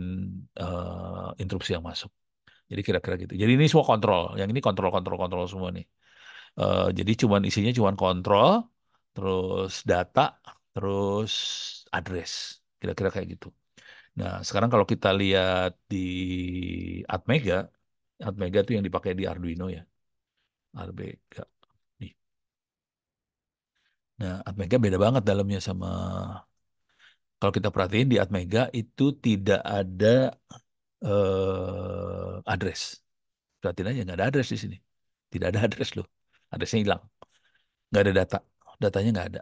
uh, interupsi yang masuk. Jadi kira-kira gitu. Jadi ini semua kontrol. Yang ini kontrol kontrol kontrol semua nih. Uh, jadi cuman isinya cuman kontrol, terus data, terus address. Kira-kira kayak gitu. Nah, sekarang kalau kita lihat di Atmega, Atmega itu yang dipakai di Arduino ya. Atmega. Nih. Nah, Atmega beda banget dalamnya sama kalau kita perhatiin di Atmega itu tidak ada eh, address. Perhatiin aja nggak ada address di sini. Tidak ada address loh. Addressnya hilang. Nggak ada data. Datanya nggak ada.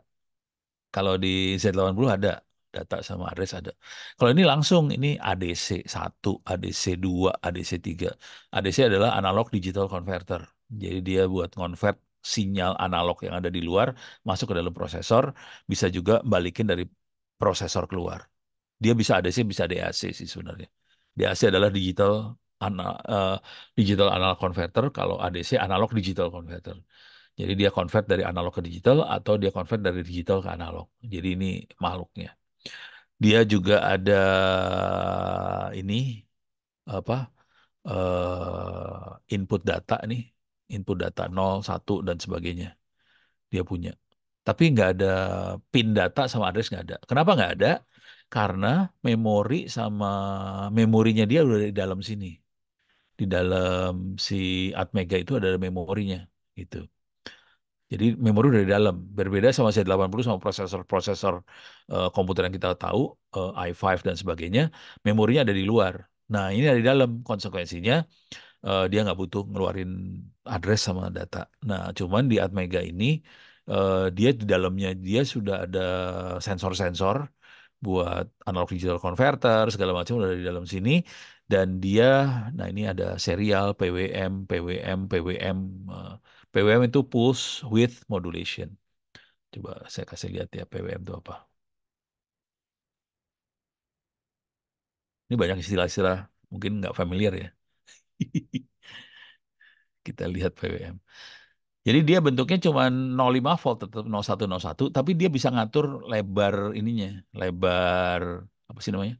Kalau di Z80 ada, data sama address ada. Kalau ini langsung ini ADC 1, ADC 2, ADC 3. ADC adalah analog digital converter. Jadi dia buat convert sinyal analog yang ada di luar masuk ke dalam prosesor, bisa juga balikin dari prosesor keluar. Dia bisa ADC, bisa DAC sih sebenarnya. DAC adalah digital ana, uh, digital analog converter, kalau ADC analog digital converter. Jadi dia convert dari analog ke digital atau dia convert dari digital ke analog. Jadi ini makhluknya. Dia juga ada ini apa uh, input data nih, input data 0, 1 dan sebagainya. Dia punya. Tapi nggak ada pin data sama address nggak ada. Kenapa nggak ada? Karena memori sama memorinya dia udah di dalam sini. Di dalam si Atmega itu ada memorinya gitu. Jadi memori dari dalam. Berbeda sama z 80 sama prosesor-prosesor uh, eh, komputer yang kita tahu, uh, eh, i5 dan sebagainya, memorinya ada di luar. Nah ini dari dalam. Konsekuensinya uh, dia nggak butuh ngeluarin address sama data. Nah cuman di Atmega ini, uh, dia di dalamnya dia sudah ada sensor-sensor buat analog digital converter segala macam udah di dalam sini dan dia nah ini ada serial PWM PWM PWM uh, PWM itu pulse width modulation. Coba saya kasih lihat ya PWM itu apa. Ini banyak istilah-istilah mungkin nggak familiar ya. Kita lihat PWM. Jadi dia bentuknya cuma 05 volt tetap 0101 tapi dia bisa ngatur lebar ininya, lebar apa sih namanya?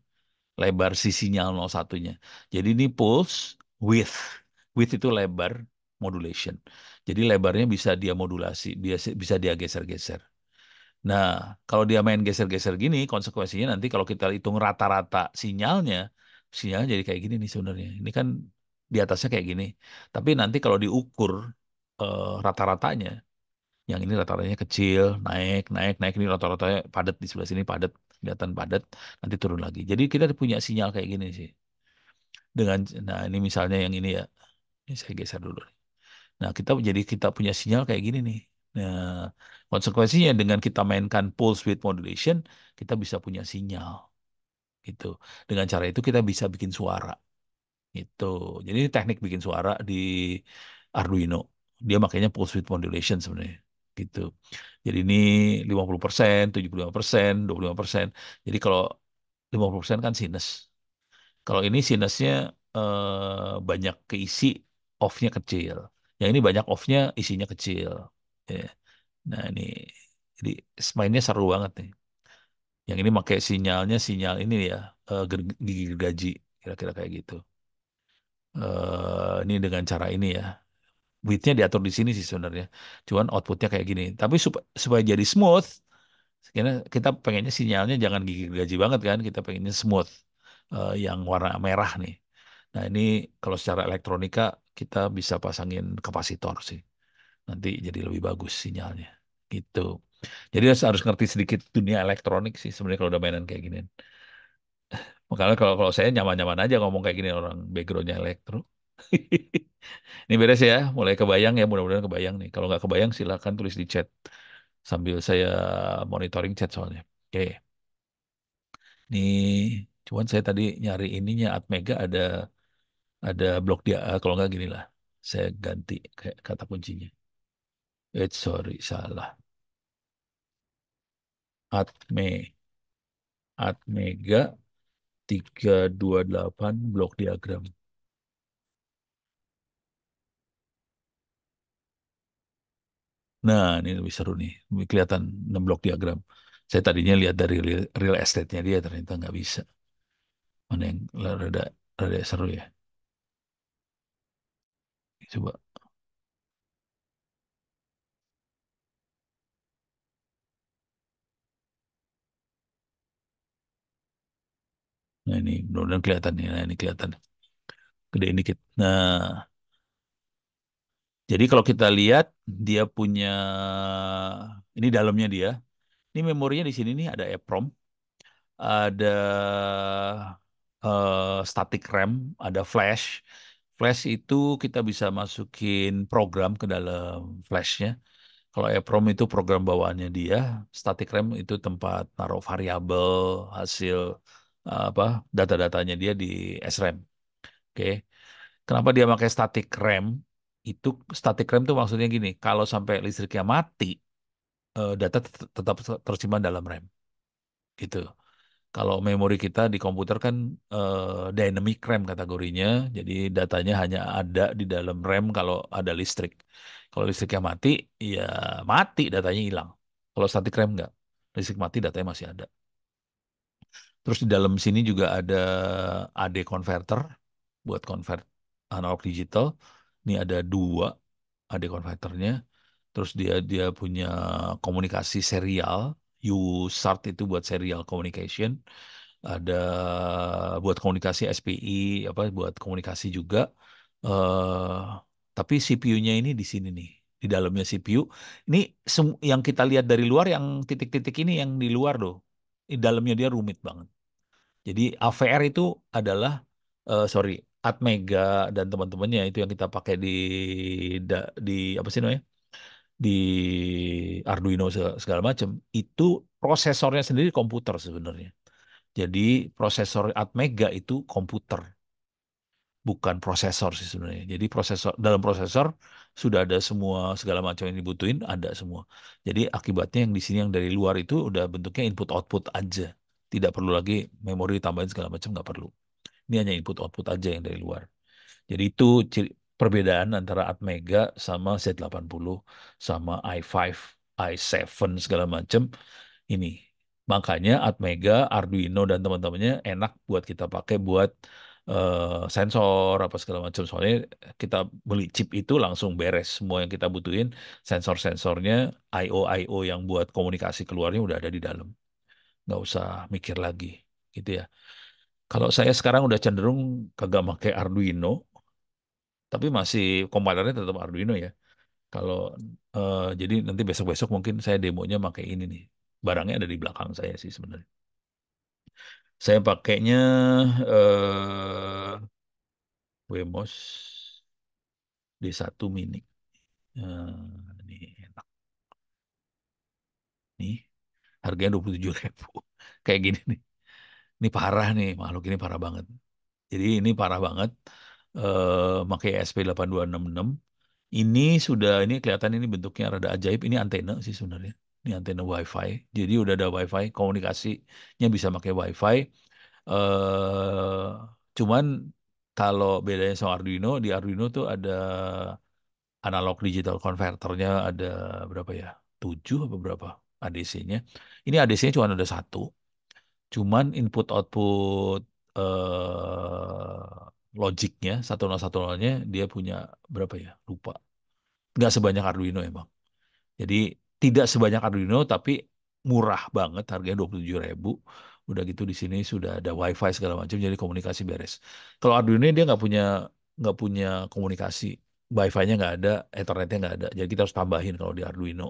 Lebar si sinyal 01-nya. Jadi ini pulse width. Width itu lebar modulation. Jadi lebarnya bisa dia modulasi, bisa, dia geser-geser. Nah, kalau dia main geser-geser gini, konsekuensinya nanti kalau kita hitung rata-rata sinyalnya, sinyalnya jadi kayak gini nih sebenarnya. Ini kan di atasnya kayak gini. Tapi nanti kalau diukur uh, rata-ratanya, yang ini rata-ratanya kecil, naik, naik, naik, ini rata-ratanya padat di sebelah sini padat, kelihatan padat, nanti turun lagi. Jadi kita punya sinyal kayak gini sih. Dengan, nah ini misalnya yang ini ya, ini saya geser dulu nih. Nah, kita jadi kita punya sinyal kayak gini nih. Nah, konsekuensinya dengan kita mainkan pulse width modulation, kita bisa punya sinyal. Gitu. Dengan cara itu kita bisa bikin suara. Gitu. Jadi ini teknik bikin suara di Arduino. Dia makanya pulse width modulation sebenarnya. Gitu. Jadi ini 50%, 75%, 25%. Jadi kalau 50% kan sinus. Kalau ini sinusnya eh, banyak keisi, off-nya kecil. Yang ini banyak off-nya isinya kecil. Ya. Nah ini jadi mainnya seru banget nih. Yang ini pakai sinyalnya sinyal ini ya uh, gigi gergaji kira-kira kayak gitu. Uh, ini dengan cara ini ya widthnya diatur di sini sih sebenarnya. Cuman outputnya kayak gini. Tapi sup supaya jadi smooth, karena kita pengennya sinyalnya jangan gigi gergaji banget kan. Kita pengennya smooth uh, yang warna merah nih. Nah ini kalau secara elektronika kita bisa pasangin kapasitor sih. Nanti jadi lebih bagus sinyalnya. Gitu. Jadi harus ngerti sedikit dunia elektronik sih sebenarnya kalau udah mainan kayak gini. Makanya kalau kalau saya nyaman-nyaman aja ngomong kayak gini orang backgroundnya elektro. Ini beres ya, mulai kebayang ya, mudah-mudahan kebayang nih. Kalau nggak kebayang silahkan tulis di chat sambil saya monitoring chat soalnya. Oke. Okay. Nih, cuman saya tadi nyari ininya Atmega ada ada blok dia eh, kalau nggak gini lah saya ganti kayak kata kuncinya Wait, eh, sorry salah atme atmega 328 blok diagram Nah, ini lebih seru nih. Kelihatan 6 blok diagram. Saya tadinya lihat dari real estate-nya dia, ternyata nggak bisa. Mana yang rada, rada seru ya coba Nah ini mudah-mudahan kelihatan nih. Nah ini kelihatan. gede ini kita. Nah jadi kalau kita lihat dia punya ini dalamnya dia. Ini memorinya di sini nih ada EEPROM, ada uh, eh, static RAM, ada flash, Flash itu kita bisa masukin program ke dalam flashnya. Kalau EEPROM itu program bawaannya dia, static RAM itu tempat naruh variabel hasil eh, apa data-datanya dia di SRAM. Oke. Kenapa dia pakai static RAM? Itu static RAM itu maksudnya gini, kalau sampai listriknya mati, eh, data tetap tersimpan dalam RAM. Gitu kalau memori kita di komputer kan uh, dynamic RAM kategorinya, jadi datanya hanya ada di dalam RAM kalau ada listrik. Kalau listriknya mati, ya mati datanya hilang. Kalau static RAM nggak, listrik mati datanya masih ada. Terus di dalam sini juga ada AD converter buat convert analog digital. Ini ada dua AD converternya. Terus dia dia punya komunikasi serial you USART itu buat serial communication, ada buat komunikasi SPI apa buat komunikasi juga. Uh, tapi CPU-nya ini di sini nih, di dalamnya CPU. Ini yang kita lihat dari luar yang titik-titik ini yang di luar loh. Di dalamnya dia rumit banget. Jadi AVR itu adalah uh, sorry Atmega dan teman-temannya itu yang kita pakai di di apa sih namanya? di Arduino segala macam itu prosesornya sendiri komputer sebenarnya. Jadi prosesor Atmega itu komputer. Bukan prosesor sih sebenarnya. Jadi prosesor dalam prosesor sudah ada semua segala macam yang dibutuhin, ada semua. Jadi akibatnya yang di sini yang dari luar itu udah bentuknya input output aja. Tidak perlu lagi memori tambahin segala macam nggak perlu. Ini hanya input output aja yang dari luar. Jadi itu perbedaan antara Atmega sama Z80 sama i5, i7 segala macam ini. Makanya Atmega, Arduino dan teman-temannya enak buat kita pakai buat uh, sensor apa segala macam. Soalnya kita beli chip itu langsung beres semua yang kita butuhin, sensor-sensornya, IO IO yang buat komunikasi keluarnya udah ada di dalam. Nggak usah mikir lagi gitu ya. Kalau saya sekarang udah cenderung kagak pakai Arduino, tapi masih kompilernya tetap Arduino ya. Kalau uh, jadi nanti besok-besok mungkin saya demonya pakai ini nih. Barangnya ada di belakang saya sih sebenarnya. Saya pakainya uh, Wemos D1 Mini. Uh, ini enak. Nih, harganya 27 ribu. Kayak gini nih. Ini parah nih, makhluk ini parah banget. Jadi ini parah banget eh, SP 8266 Ini sudah ini kelihatan ini bentuknya rada ajaib. Ini antena sih sebenarnya. Ini antena WiFi. Jadi udah ada WiFi, komunikasinya bisa pakai WiFi. Eh, cuman kalau bedanya sama Arduino, di Arduino tuh ada analog digital converternya ada berapa ya? tujuh apa berapa ADC-nya. Ini ADC-nya cuma ada satu. Cuman input output eh, logiknya satu nol satu nolnya dia punya berapa ya lupa nggak sebanyak Arduino emang ya, jadi tidak sebanyak Arduino tapi murah banget harganya dua puluh tujuh ribu udah gitu di sini sudah ada wifi segala macam jadi komunikasi beres kalau Arduino dia nggak punya nggak punya komunikasi wifi-nya nggak ada ethernetnya nggak ada jadi kita harus tambahin kalau di Arduino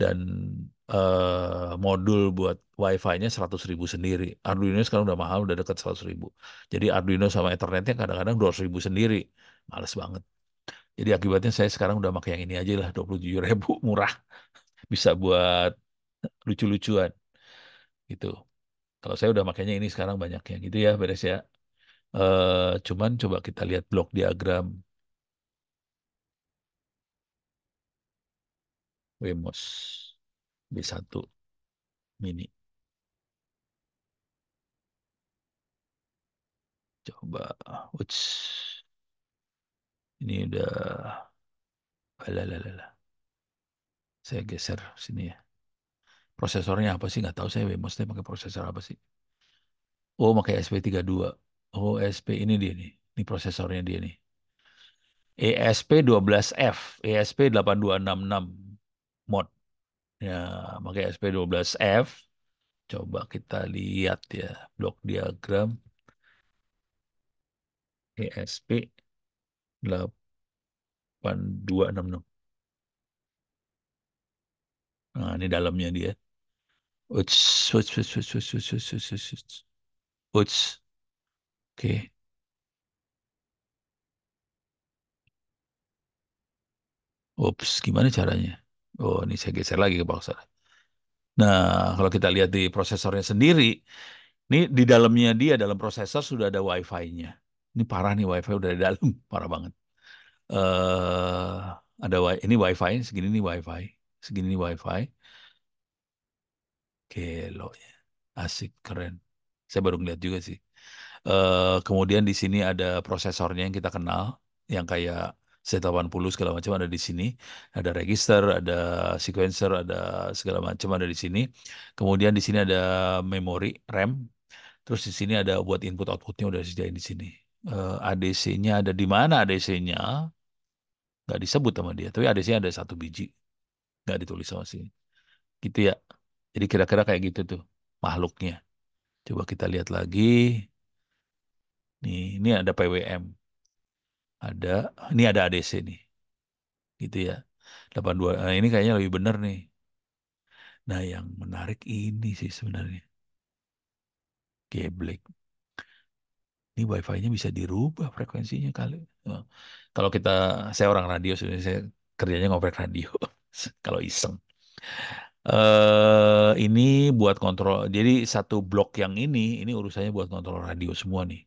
dan uh, modul buat WiFi-nya seratus ribu sendiri. Arduino sekarang udah mahal, udah deket seratus ribu. Jadi Arduino sama Ethernetnya kadang-kadang dua ratus ribu sendiri. Males banget. Jadi akibatnya saya sekarang udah pakai yang ini aja lah, dua tujuh ribu, murah. Bisa buat lucu-lucuan. Gitu. Kalau saya udah makainya ini sekarang banyak yang gitu ya, beres ya. Uh, cuman coba kita lihat blok diagram Wemos B1 mini. Coba, uts. Ini udah, alalala. Saya geser sini ya. Prosesornya apa sih? Nggak tahu saya wemos pakai prosesor apa sih. Oh, pakai SP32. Oh, SP ini dia nih. Ini prosesornya dia nih. ESP12F, ESP8266 mod ya pakai SP12F coba kita lihat ya blok diagram ESP 8266 nah ini dalamnya dia Uts, uts, uts, uts, uts, uts, uts, uts, uts, uts. uts. Oke. Okay. Ups, gimana caranya? Oh, ini saya geser lagi ke bawah sana. Nah, kalau kita lihat di prosesornya sendiri, ini di dalamnya dia dalam prosesor sudah ada WiFi-nya. Ini parah nih WiFi udah di dalam, parah banget. Uh, ada ini WiFi, segini nih WiFi, segini nih WiFi. Gelo ya, asik keren. Saya baru ngeliat juga sih. Uh, kemudian di sini ada prosesornya yang kita kenal, yang kayak Z80 segala macam ada di sini. Ada register, ada sequencer, ada segala macam ada di sini. Kemudian di sini ada memori RAM. Terus di sini ada buat input outputnya udah disediain di sini. Uh, eh, ADC-nya ada di mana ADC-nya? Nggak disebut sama dia, tapi ADC-nya ada satu biji. Gak ditulis sama sini. Gitu ya. Jadi kira-kira kayak gitu tuh makhluknya. Coba kita lihat lagi. Nih, ini ada PWM ada ini ada ADC nih gitu ya 82 nah ini kayaknya lebih benar nih nah yang menarik ini sih sebenarnya geblek ini wifi-nya bisa dirubah frekuensinya kali oh. kalau kita saya orang radio sebenarnya saya kerjanya ngoprek radio kalau iseng uh, ini buat kontrol jadi satu blok yang ini ini urusannya buat kontrol radio semua nih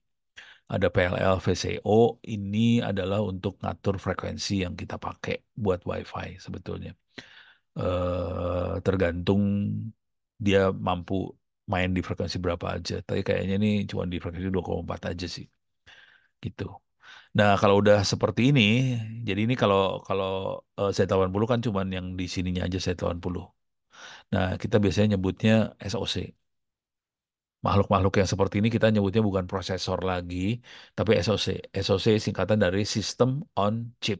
ada PLL VCO ini adalah untuk ngatur frekuensi yang kita pakai buat WiFi sebetulnya. Uh, tergantung dia mampu main di frekuensi berapa aja. Tapi kayaknya ini cuma di frekuensi 2,4 aja sih. Gitu. Nah, kalau udah seperti ini, jadi ini kalau kalau uh, eh, tahun puluh kan cuma yang di sininya aja saya tahun puluh. Nah, kita biasanya nyebutnya SOC makhluk-makhluk yang seperti ini kita nyebutnya bukan prosesor lagi, tapi SoC. SoC singkatan dari System on Chip.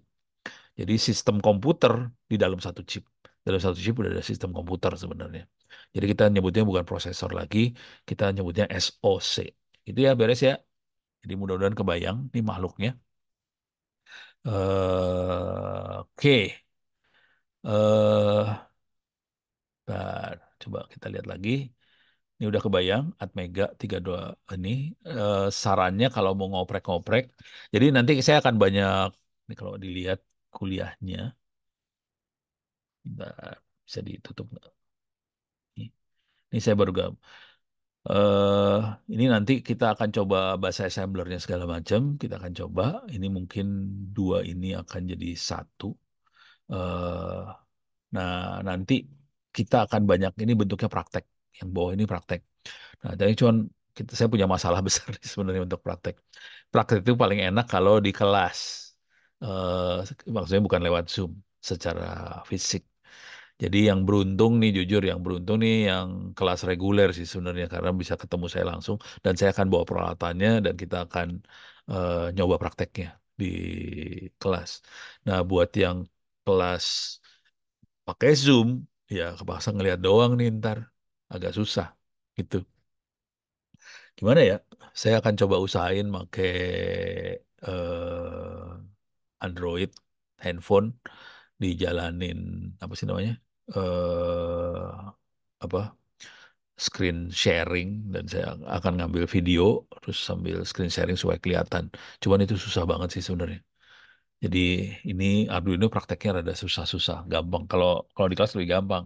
Jadi sistem komputer di dalam satu chip. Dalam satu chip udah ada sistem komputer sebenarnya. Jadi kita nyebutnya bukan prosesor lagi, kita nyebutnya SoC. Itu ya beres ya. Jadi mudah-mudahan kebayang nih makhluknya. Uh, Oke. Okay. Uh, eh, coba kita lihat lagi ini udah kebayang Atmega 32 ini uh, sarannya kalau mau ngoprek-ngoprek. Jadi nanti saya akan banyak ini kalau dilihat kuliahnya. Bentar, bisa ditutup Ini, ini saya baru gabung. Uh, ini nanti kita akan coba bahasa assemblernya segala macam. Kita akan coba. Ini mungkin dua ini akan jadi satu. Uh, nah nanti kita akan banyak ini bentuknya praktek yang bawah ini praktek. Nah, jadi cuman kita, saya punya masalah besar sebenarnya untuk praktek. Praktek itu paling enak kalau di kelas, Uh, maksudnya bukan lewat zoom, secara fisik. Jadi yang beruntung nih jujur yang beruntung nih yang kelas reguler sih sebenarnya karena bisa ketemu saya langsung dan saya akan bawa peralatannya dan kita akan uh, nyoba prakteknya di kelas. Nah buat yang kelas pakai zoom ya kepaksa ngelihat doang nih ntar agak susah gitu. Gimana ya? Saya akan coba usahain pakai uh, eh, Android handphone dijalanin apa sih namanya? Uh, apa? screen sharing dan saya akan ngambil video terus sambil screen sharing supaya kelihatan. Cuman itu susah banget sih sebenarnya. Jadi ini Arduino prakteknya rada susah-susah, gampang. Kalau kalau di kelas lebih gampang.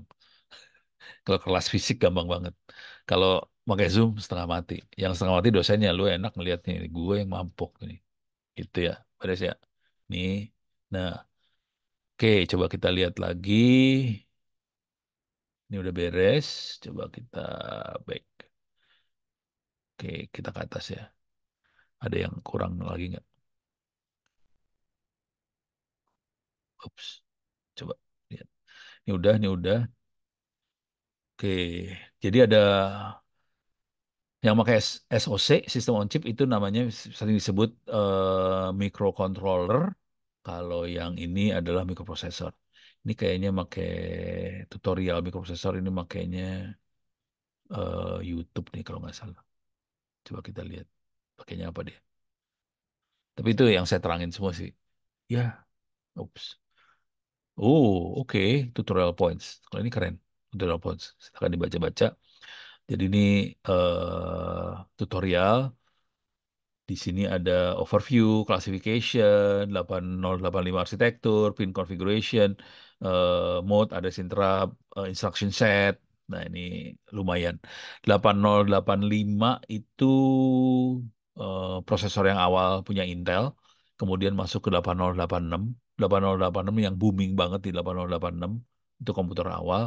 Kalau kelas fisik gampang banget. Kalau pakai Zoom setengah mati. Yang setengah mati dosennya lu enak ngeliatnya gue yang mampok nih. Gitu ya. Pada ya. Nih. Nah. Oke, coba kita lihat lagi. Ini udah beres. Coba kita back. Oke, kita ke atas ya. Ada yang kurang lagi nggak? Ups. Coba lihat. Ini udah, ini udah. Oke, jadi ada yang pakai SoC sistem on chip itu namanya sering disebut uh, microcontroller. Kalau yang ini adalah microprocessor. Ini kayaknya pakai tutorial microprocessor ini makainya uh, YouTube nih kalau nggak salah. Coba kita lihat pakainya apa dia. Tapi itu yang saya terangin semua sih. Ya, yeah. oops. Oh, oke, okay. tutorial points. Kalau ini keren. Hotel Robots. Silahkan dibaca-baca. Jadi ini uh, tutorial. Di sini ada overview, classification, 8085 arsitektur, pin configuration, uh, mode, ada interrupt, uh, instruction set. Nah ini lumayan. 8085 itu uh, prosesor yang awal punya Intel, kemudian masuk ke 8086. 8086 yang booming banget di 8086 itu komputer awal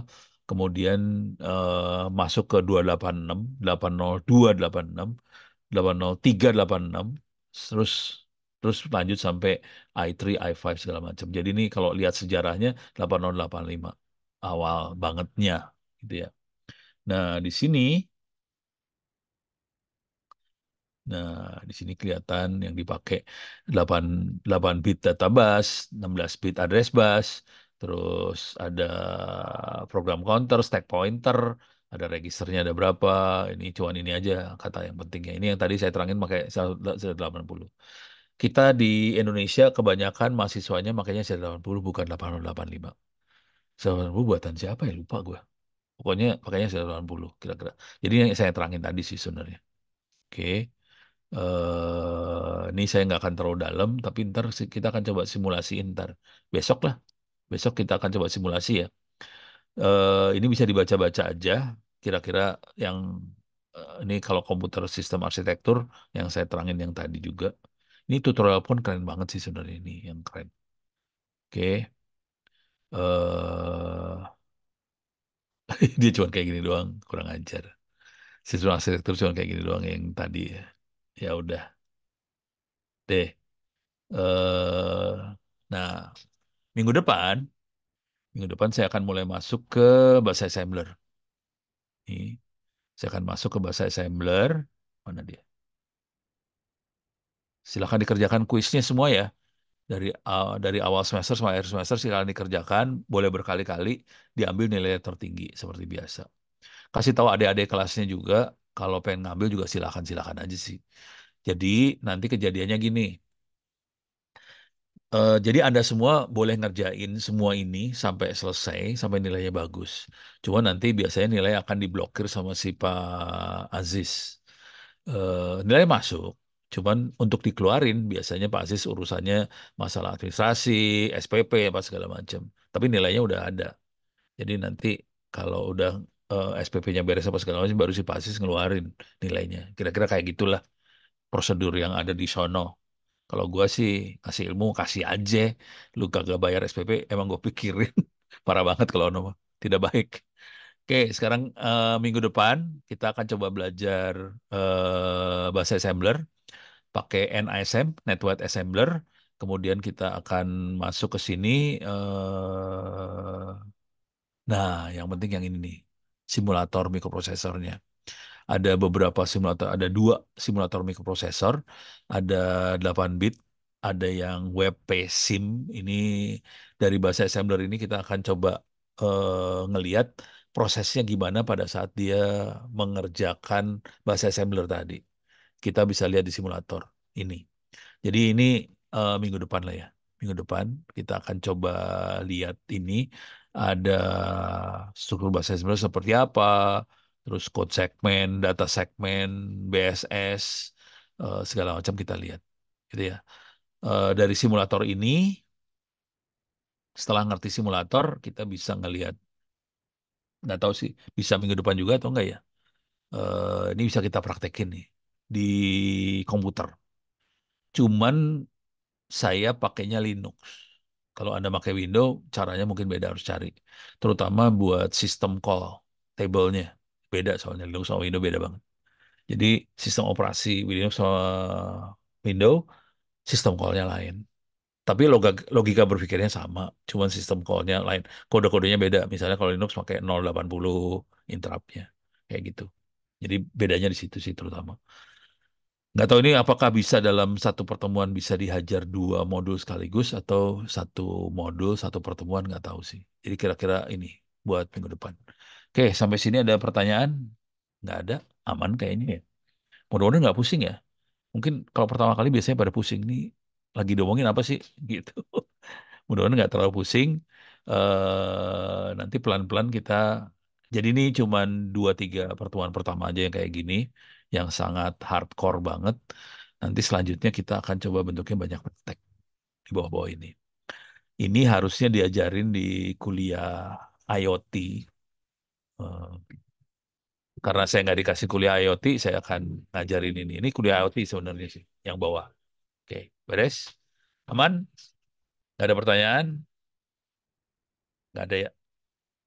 kemudian uh, masuk ke 286, 802, 86, 803, 86, terus terus lanjut sampai i3, i5 segala macam. Jadi ini kalau lihat sejarahnya 8085 awal bangetnya gitu ya. Nah, di sini Nah, di sini kelihatan yang dipakai 8 8 bit database, 16 bit address bus, terus ada program counter, stack pointer, ada registernya ada berapa, ini cuan ini aja kata yang pentingnya. Ini yang tadi saya terangin pakai 180. Kita di Indonesia kebanyakan mahasiswanya makanya 180 bukan 885. 180 buatan siapa ya lupa gue. Pokoknya pakainya 180 kira-kira. Jadi yang saya terangin tadi sih sebenarnya. Oke. Okay. Uh, eh, ini saya nggak akan terlalu dalam, tapi ntar kita akan coba simulasi ntar. Besok lah besok kita akan coba simulasi ya. E, ini bisa dibaca-baca aja, kira-kira yang eh, ini kalau komputer sistem arsitektur yang saya terangin yang tadi juga. Ini tutorial pun keren banget sih sebenarnya ini yang keren. Oke. Okay. Uh, eh, dia cuma kayak gini doang, kurang ajar. Sistem arsitektur cuma kayak gini doang yang tadi ya. Ya udah. Deh. Uh, nah, minggu depan, minggu depan saya akan mulai masuk ke bahasa assembler. Ini, saya akan masuk ke bahasa assembler. Mana dia? Silahkan dikerjakan kuisnya semua ya. Dari uh, dari awal semester sampai akhir semester silahkan dikerjakan. Boleh berkali-kali diambil nilai tertinggi seperti biasa. Kasih tahu adik-adik kelasnya juga. Kalau pengen ngambil juga silahkan-silahkan aja sih. Jadi nanti kejadiannya gini Uh, jadi Anda semua boleh ngerjain semua ini sampai selesai, sampai nilainya bagus. Cuma nanti biasanya nilai akan diblokir sama si Pak Aziz. Uh, nilai masuk, cuman untuk dikeluarin biasanya Pak Aziz urusannya masalah administrasi, SPP, apa segala macam. Tapi nilainya udah ada. Jadi nanti kalau udah uh, eh, SPP-nya beres apa segala macam, baru si Pak Aziz ngeluarin nilainya. Kira-kira kayak gitulah prosedur yang ada di sono. Kalau gue sih kasih ilmu kasih aja. Lu kagak bayar SPP emang gue pikirin. Parah banget kalau nomor tidak baik. Oke, sekarang uh, minggu depan kita akan coba belajar uh, bahasa assembler pakai NISM Network Assembler. Kemudian kita akan masuk ke sini. Uh, nah, yang penting yang ini nih, simulator mikroprosesornya ada beberapa simulator, ada dua simulator mikroprosesor, ada 8 bit, ada yang WP SIM. Ini dari bahasa assembler ini kita akan coba uh, ngeliat prosesnya gimana pada saat dia mengerjakan bahasa assembler tadi. Kita bisa lihat di simulator ini. Jadi ini uh, minggu depan lah ya. Minggu depan kita akan coba lihat ini ada struktur bahasa assembler seperti apa, terus code segmen, data segmen, BSS, eh, segala macam kita lihat, gitu ya. Eh, dari simulator ini, setelah ngerti simulator, kita bisa ngelihat, nggak tahu sih, bisa minggu depan juga atau enggak ya. Eh, ini bisa kita praktekin nih di komputer. Cuman saya pakainya Linux. Kalau Anda pakai Windows, caranya mungkin beda harus cari. Terutama buat sistem call, table-nya beda soalnya Linux sama Windows beda banget. Jadi sistem operasi Linux sama Windows sistem callnya lain. Tapi logika, berpikirnya sama, cuman sistem callnya lain. Kode-kodenya beda. Misalnya kalau Linux pakai 080 interruptnya kayak gitu. Jadi bedanya di situ sih terutama. Nggak tahu ini apakah bisa dalam satu pertemuan bisa dihajar dua modul sekaligus atau satu modul satu pertemuan nggak tahu sih. Jadi kira-kira ini buat minggu depan. Oke, sampai sini ada pertanyaan? Nggak ada, aman kayaknya ya. Mudah-mudahan nggak pusing ya. Mungkin kalau pertama kali biasanya pada pusing nih, lagi diomongin apa sih? Gitu. Mudah-mudahan nggak terlalu pusing. Uh, nanti pelan-pelan kita, jadi ini cuma 2-3 pertemuan pertama aja yang kayak gini, yang sangat hardcore banget. Nanti selanjutnya kita akan coba bentuknya banyak praktek di bawah-bawah ini. Ini harusnya diajarin di kuliah IoT Eh, karena saya nggak dikasih kuliah IoT, saya akan ngajarin ini. Ini kuliah IoT sebenarnya sih, yang bawah. Oke, beres? Aman? Nggak ada pertanyaan? Nggak ada ya?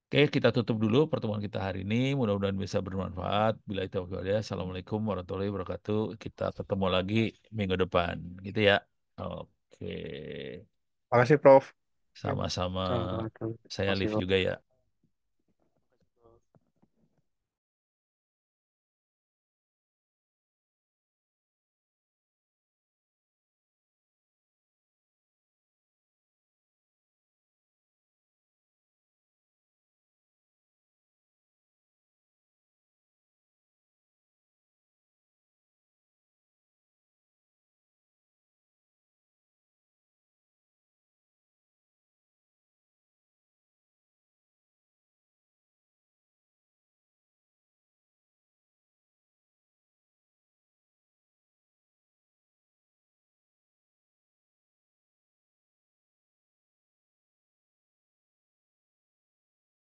Oke, kita tutup dulu pertemuan kita hari ini. Mudah-mudahan bisa bermanfaat. Bila itu ada, Assalamualaikum warahmatullahi wabarakatuh. Kita ketemu lagi minggu depan. Gitu ya. Oke. Terima kasih, Prof. Sama-sama. Saya live juga ya.